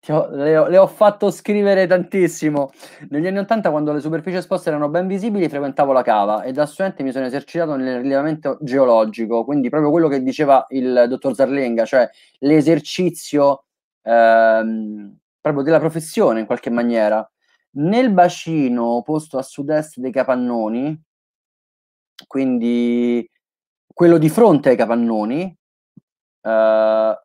cioè, le, ho, le, ho, fatto scrivere tantissimo. Negli anni Ottanta, quando le superfici esposte erano ben visibili, frequentavo la cava e da studente mi sono esercitato nel rilevamento geologico, quindi proprio quello che diceva il dottor Zarlenga, cioè l'esercizio ehm, proprio della professione in qualche maniera. Nel bacino posto a sud-est dei capannoni, quindi quello di fronte ai capannoni, eh,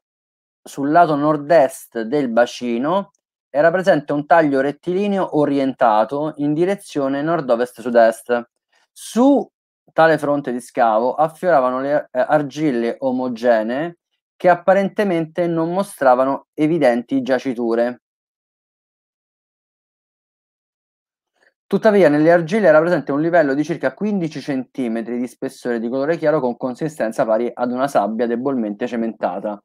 sul lato nord-est del bacino era presente un taglio rettilineo orientato in direzione nord-ovest-sud-est. Su tale fronte di scavo affioravano le eh, argille omogenee che apparentemente non mostravano evidenti giaciture. Tuttavia, nelle argille era presente un livello di circa 15 cm di spessore di colore chiaro con consistenza pari ad una sabbia debolmente cementata.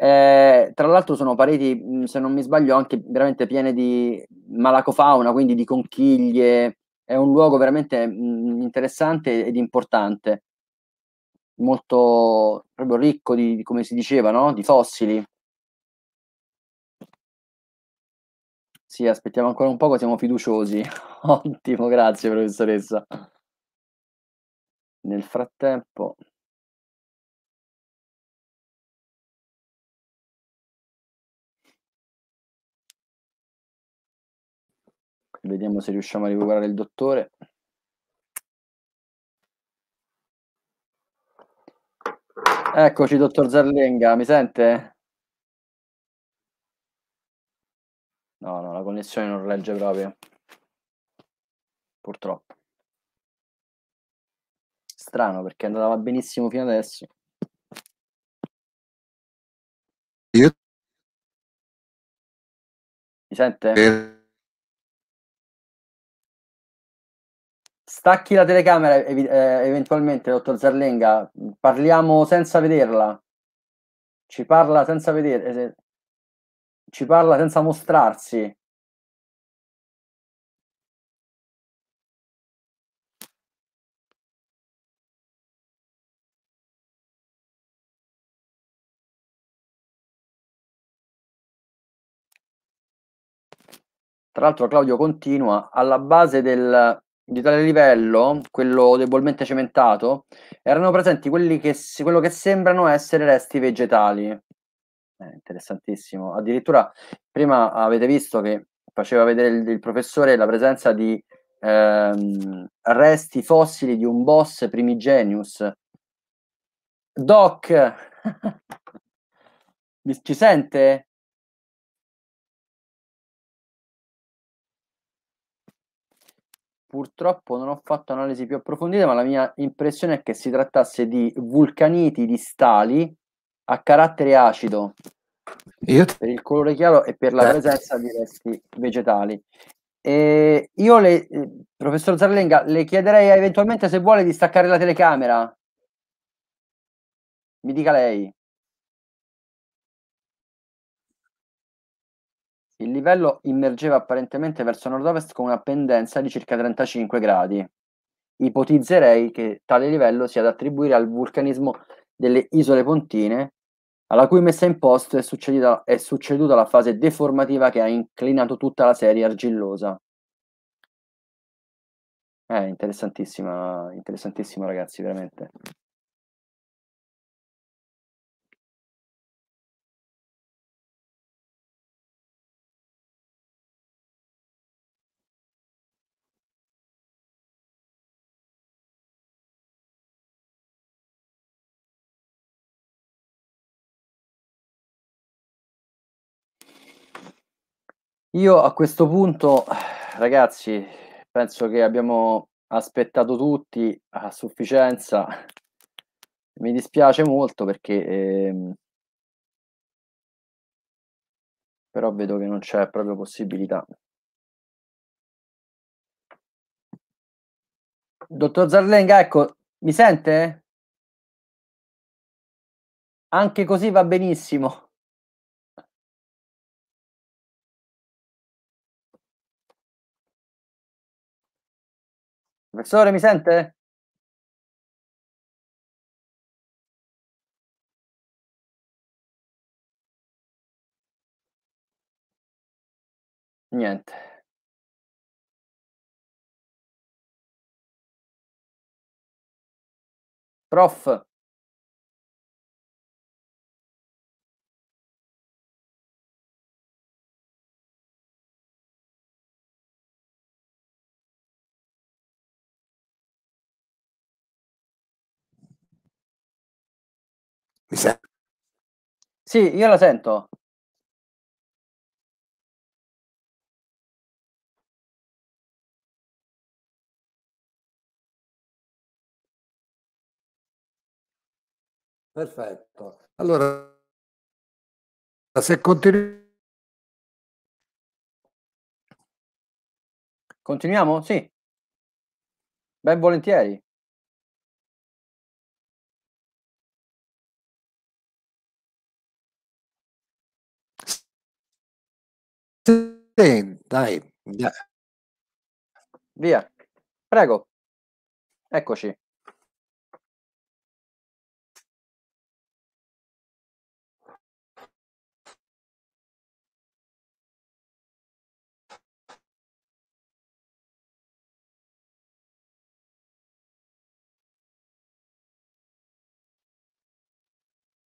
Eh, tra l'altro sono pareti, se non mi sbaglio, anche veramente piene di malacofauna, quindi di conchiglie. È un luogo veramente mh, interessante ed importante, molto proprio ricco di, come si diceva, no? di fossili. Sì, aspettiamo ancora un poco, siamo fiduciosi. Ottimo, grazie professoressa. Nel frattempo... Vediamo se riusciamo a recuperare il dottore. Eccoci, dottor Zarlenga, mi sente? No, no, la connessione non regge proprio. Purtroppo. Strano perché andava benissimo fino adesso. Io... Mi sente? Eh. Stacchi la telecamera ev- eh, eventualmente, dottor Zarlenga. Parliamo senza vederla. Ci parla senza vedere. Eh, ci parla senza mostrarsi. Tra l'altro Claudio continua alla base del di tale livello, quello debolmente cementato, erano presenti quelli che, quello che sembrano essere resti vegetali. Eh, interessantissimo. Addirittura prima avete visto che faceva vedere il, il professore la presenza di ehm, resti fossili di un boss primigenius. Doc, ci sente? Purtroppo non ho fatto analisi più approfondite, ma la mia impressione è che si trattasse di vulcaniti di stali a carattere acido io... per il colore chiaro e per la eh. presenza di resti vegetali. E io, le, eh, professor Zarlenga, le chiederei eventualmente se vuole di staccare la telecamera. Mi dica lei. Il livello immergeva apparentemente verso nord-ovest con una pendenza di circa 35 gradi. Ipotizzerei che tale livello sia da attribuire al vulcanismo delle isole pontine, alla cui messa in posto è, è succeduta la fase deformativa che ha inclinato tutta la serie argillosa. Eh, interessantissima, interessantissima ragazzi, veramente. Io a questo punto, ragazzi, penso che abbiamo aspettato tutti a sufficienza. Mi dispiace molto perché ehm, però vedo che non c'è proprio possibilità. Dottor Zarlenga, ecco, mi sente? Anche così va benissimo. Professore, mi sente? Niente. Prof. Mi senti? Sì, io la sento. Perfetto. Allora, se continu- Continuiamo? Sì. Ben volentieri. Sì, dai. da- Via. Prego. Eccoci.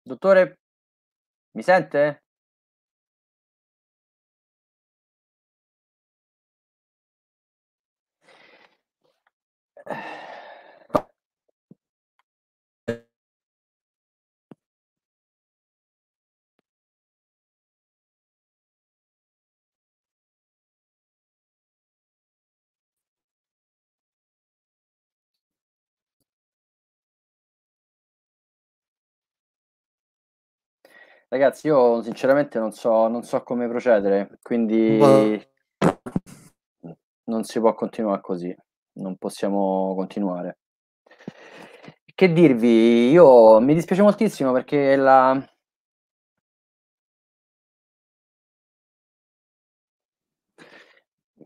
Dottore, mi sente? Ragazzi, io sinceramente non so, non so come procedere, quindi non si può continuare così non possiamo continuare. Che dirvi? Io mi dispiace moltissimo perché la,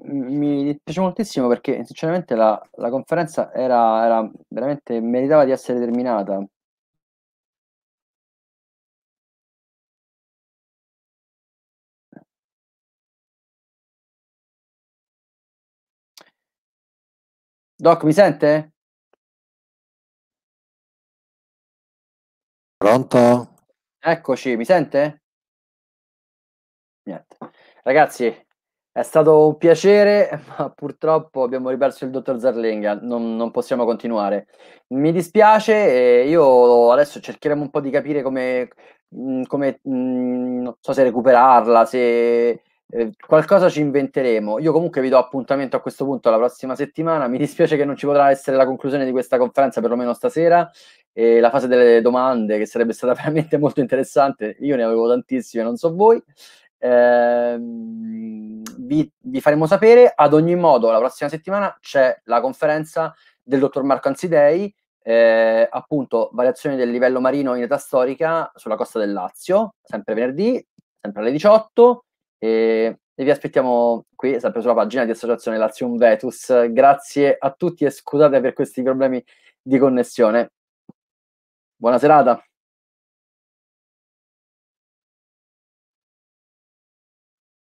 mi dispiace moltissimo perché sinceramente la, la conferenza era, era, veramente meritava di essere terminata Doc, mi sente? Pronto? Eccoci, mi sente? Niente. Ragazzi, è stato un piacere, ma purtroppo abbiamo riperso il dottor Zarlinga, eh, non, non possiamo continuare. Mi dispiace, io adesso cercheremo un po' di capire come, mm, come mm, non so se recuperarla, se eh, qualcosa ci inventeremo. Io comunque vi do appuntamento a questo punto la prossima settimana. Mi dispiace che non ci potrà essere la conclusione di questa conferenza, perlomeno stasera. E la fase delle domande, che sarebbe stata veramente molto interessante. Io ne avevo tantissime, non so voi. Eh, vi, vi, faremo sapere. Ad ogni modo, la prossima settimana c'è la conferenza del dottor Marco Ansidei. Eh, appunto, variazioni del livello marino in età storica sulla costa del Lazio, sempre venerdì, sempre alle 18 e, e vi aspettiamo qui, sempre sulla pagina di Associazione Lazium Vetus. Grazie a tutti e scusate per questi problemi di connessione. Buona serata.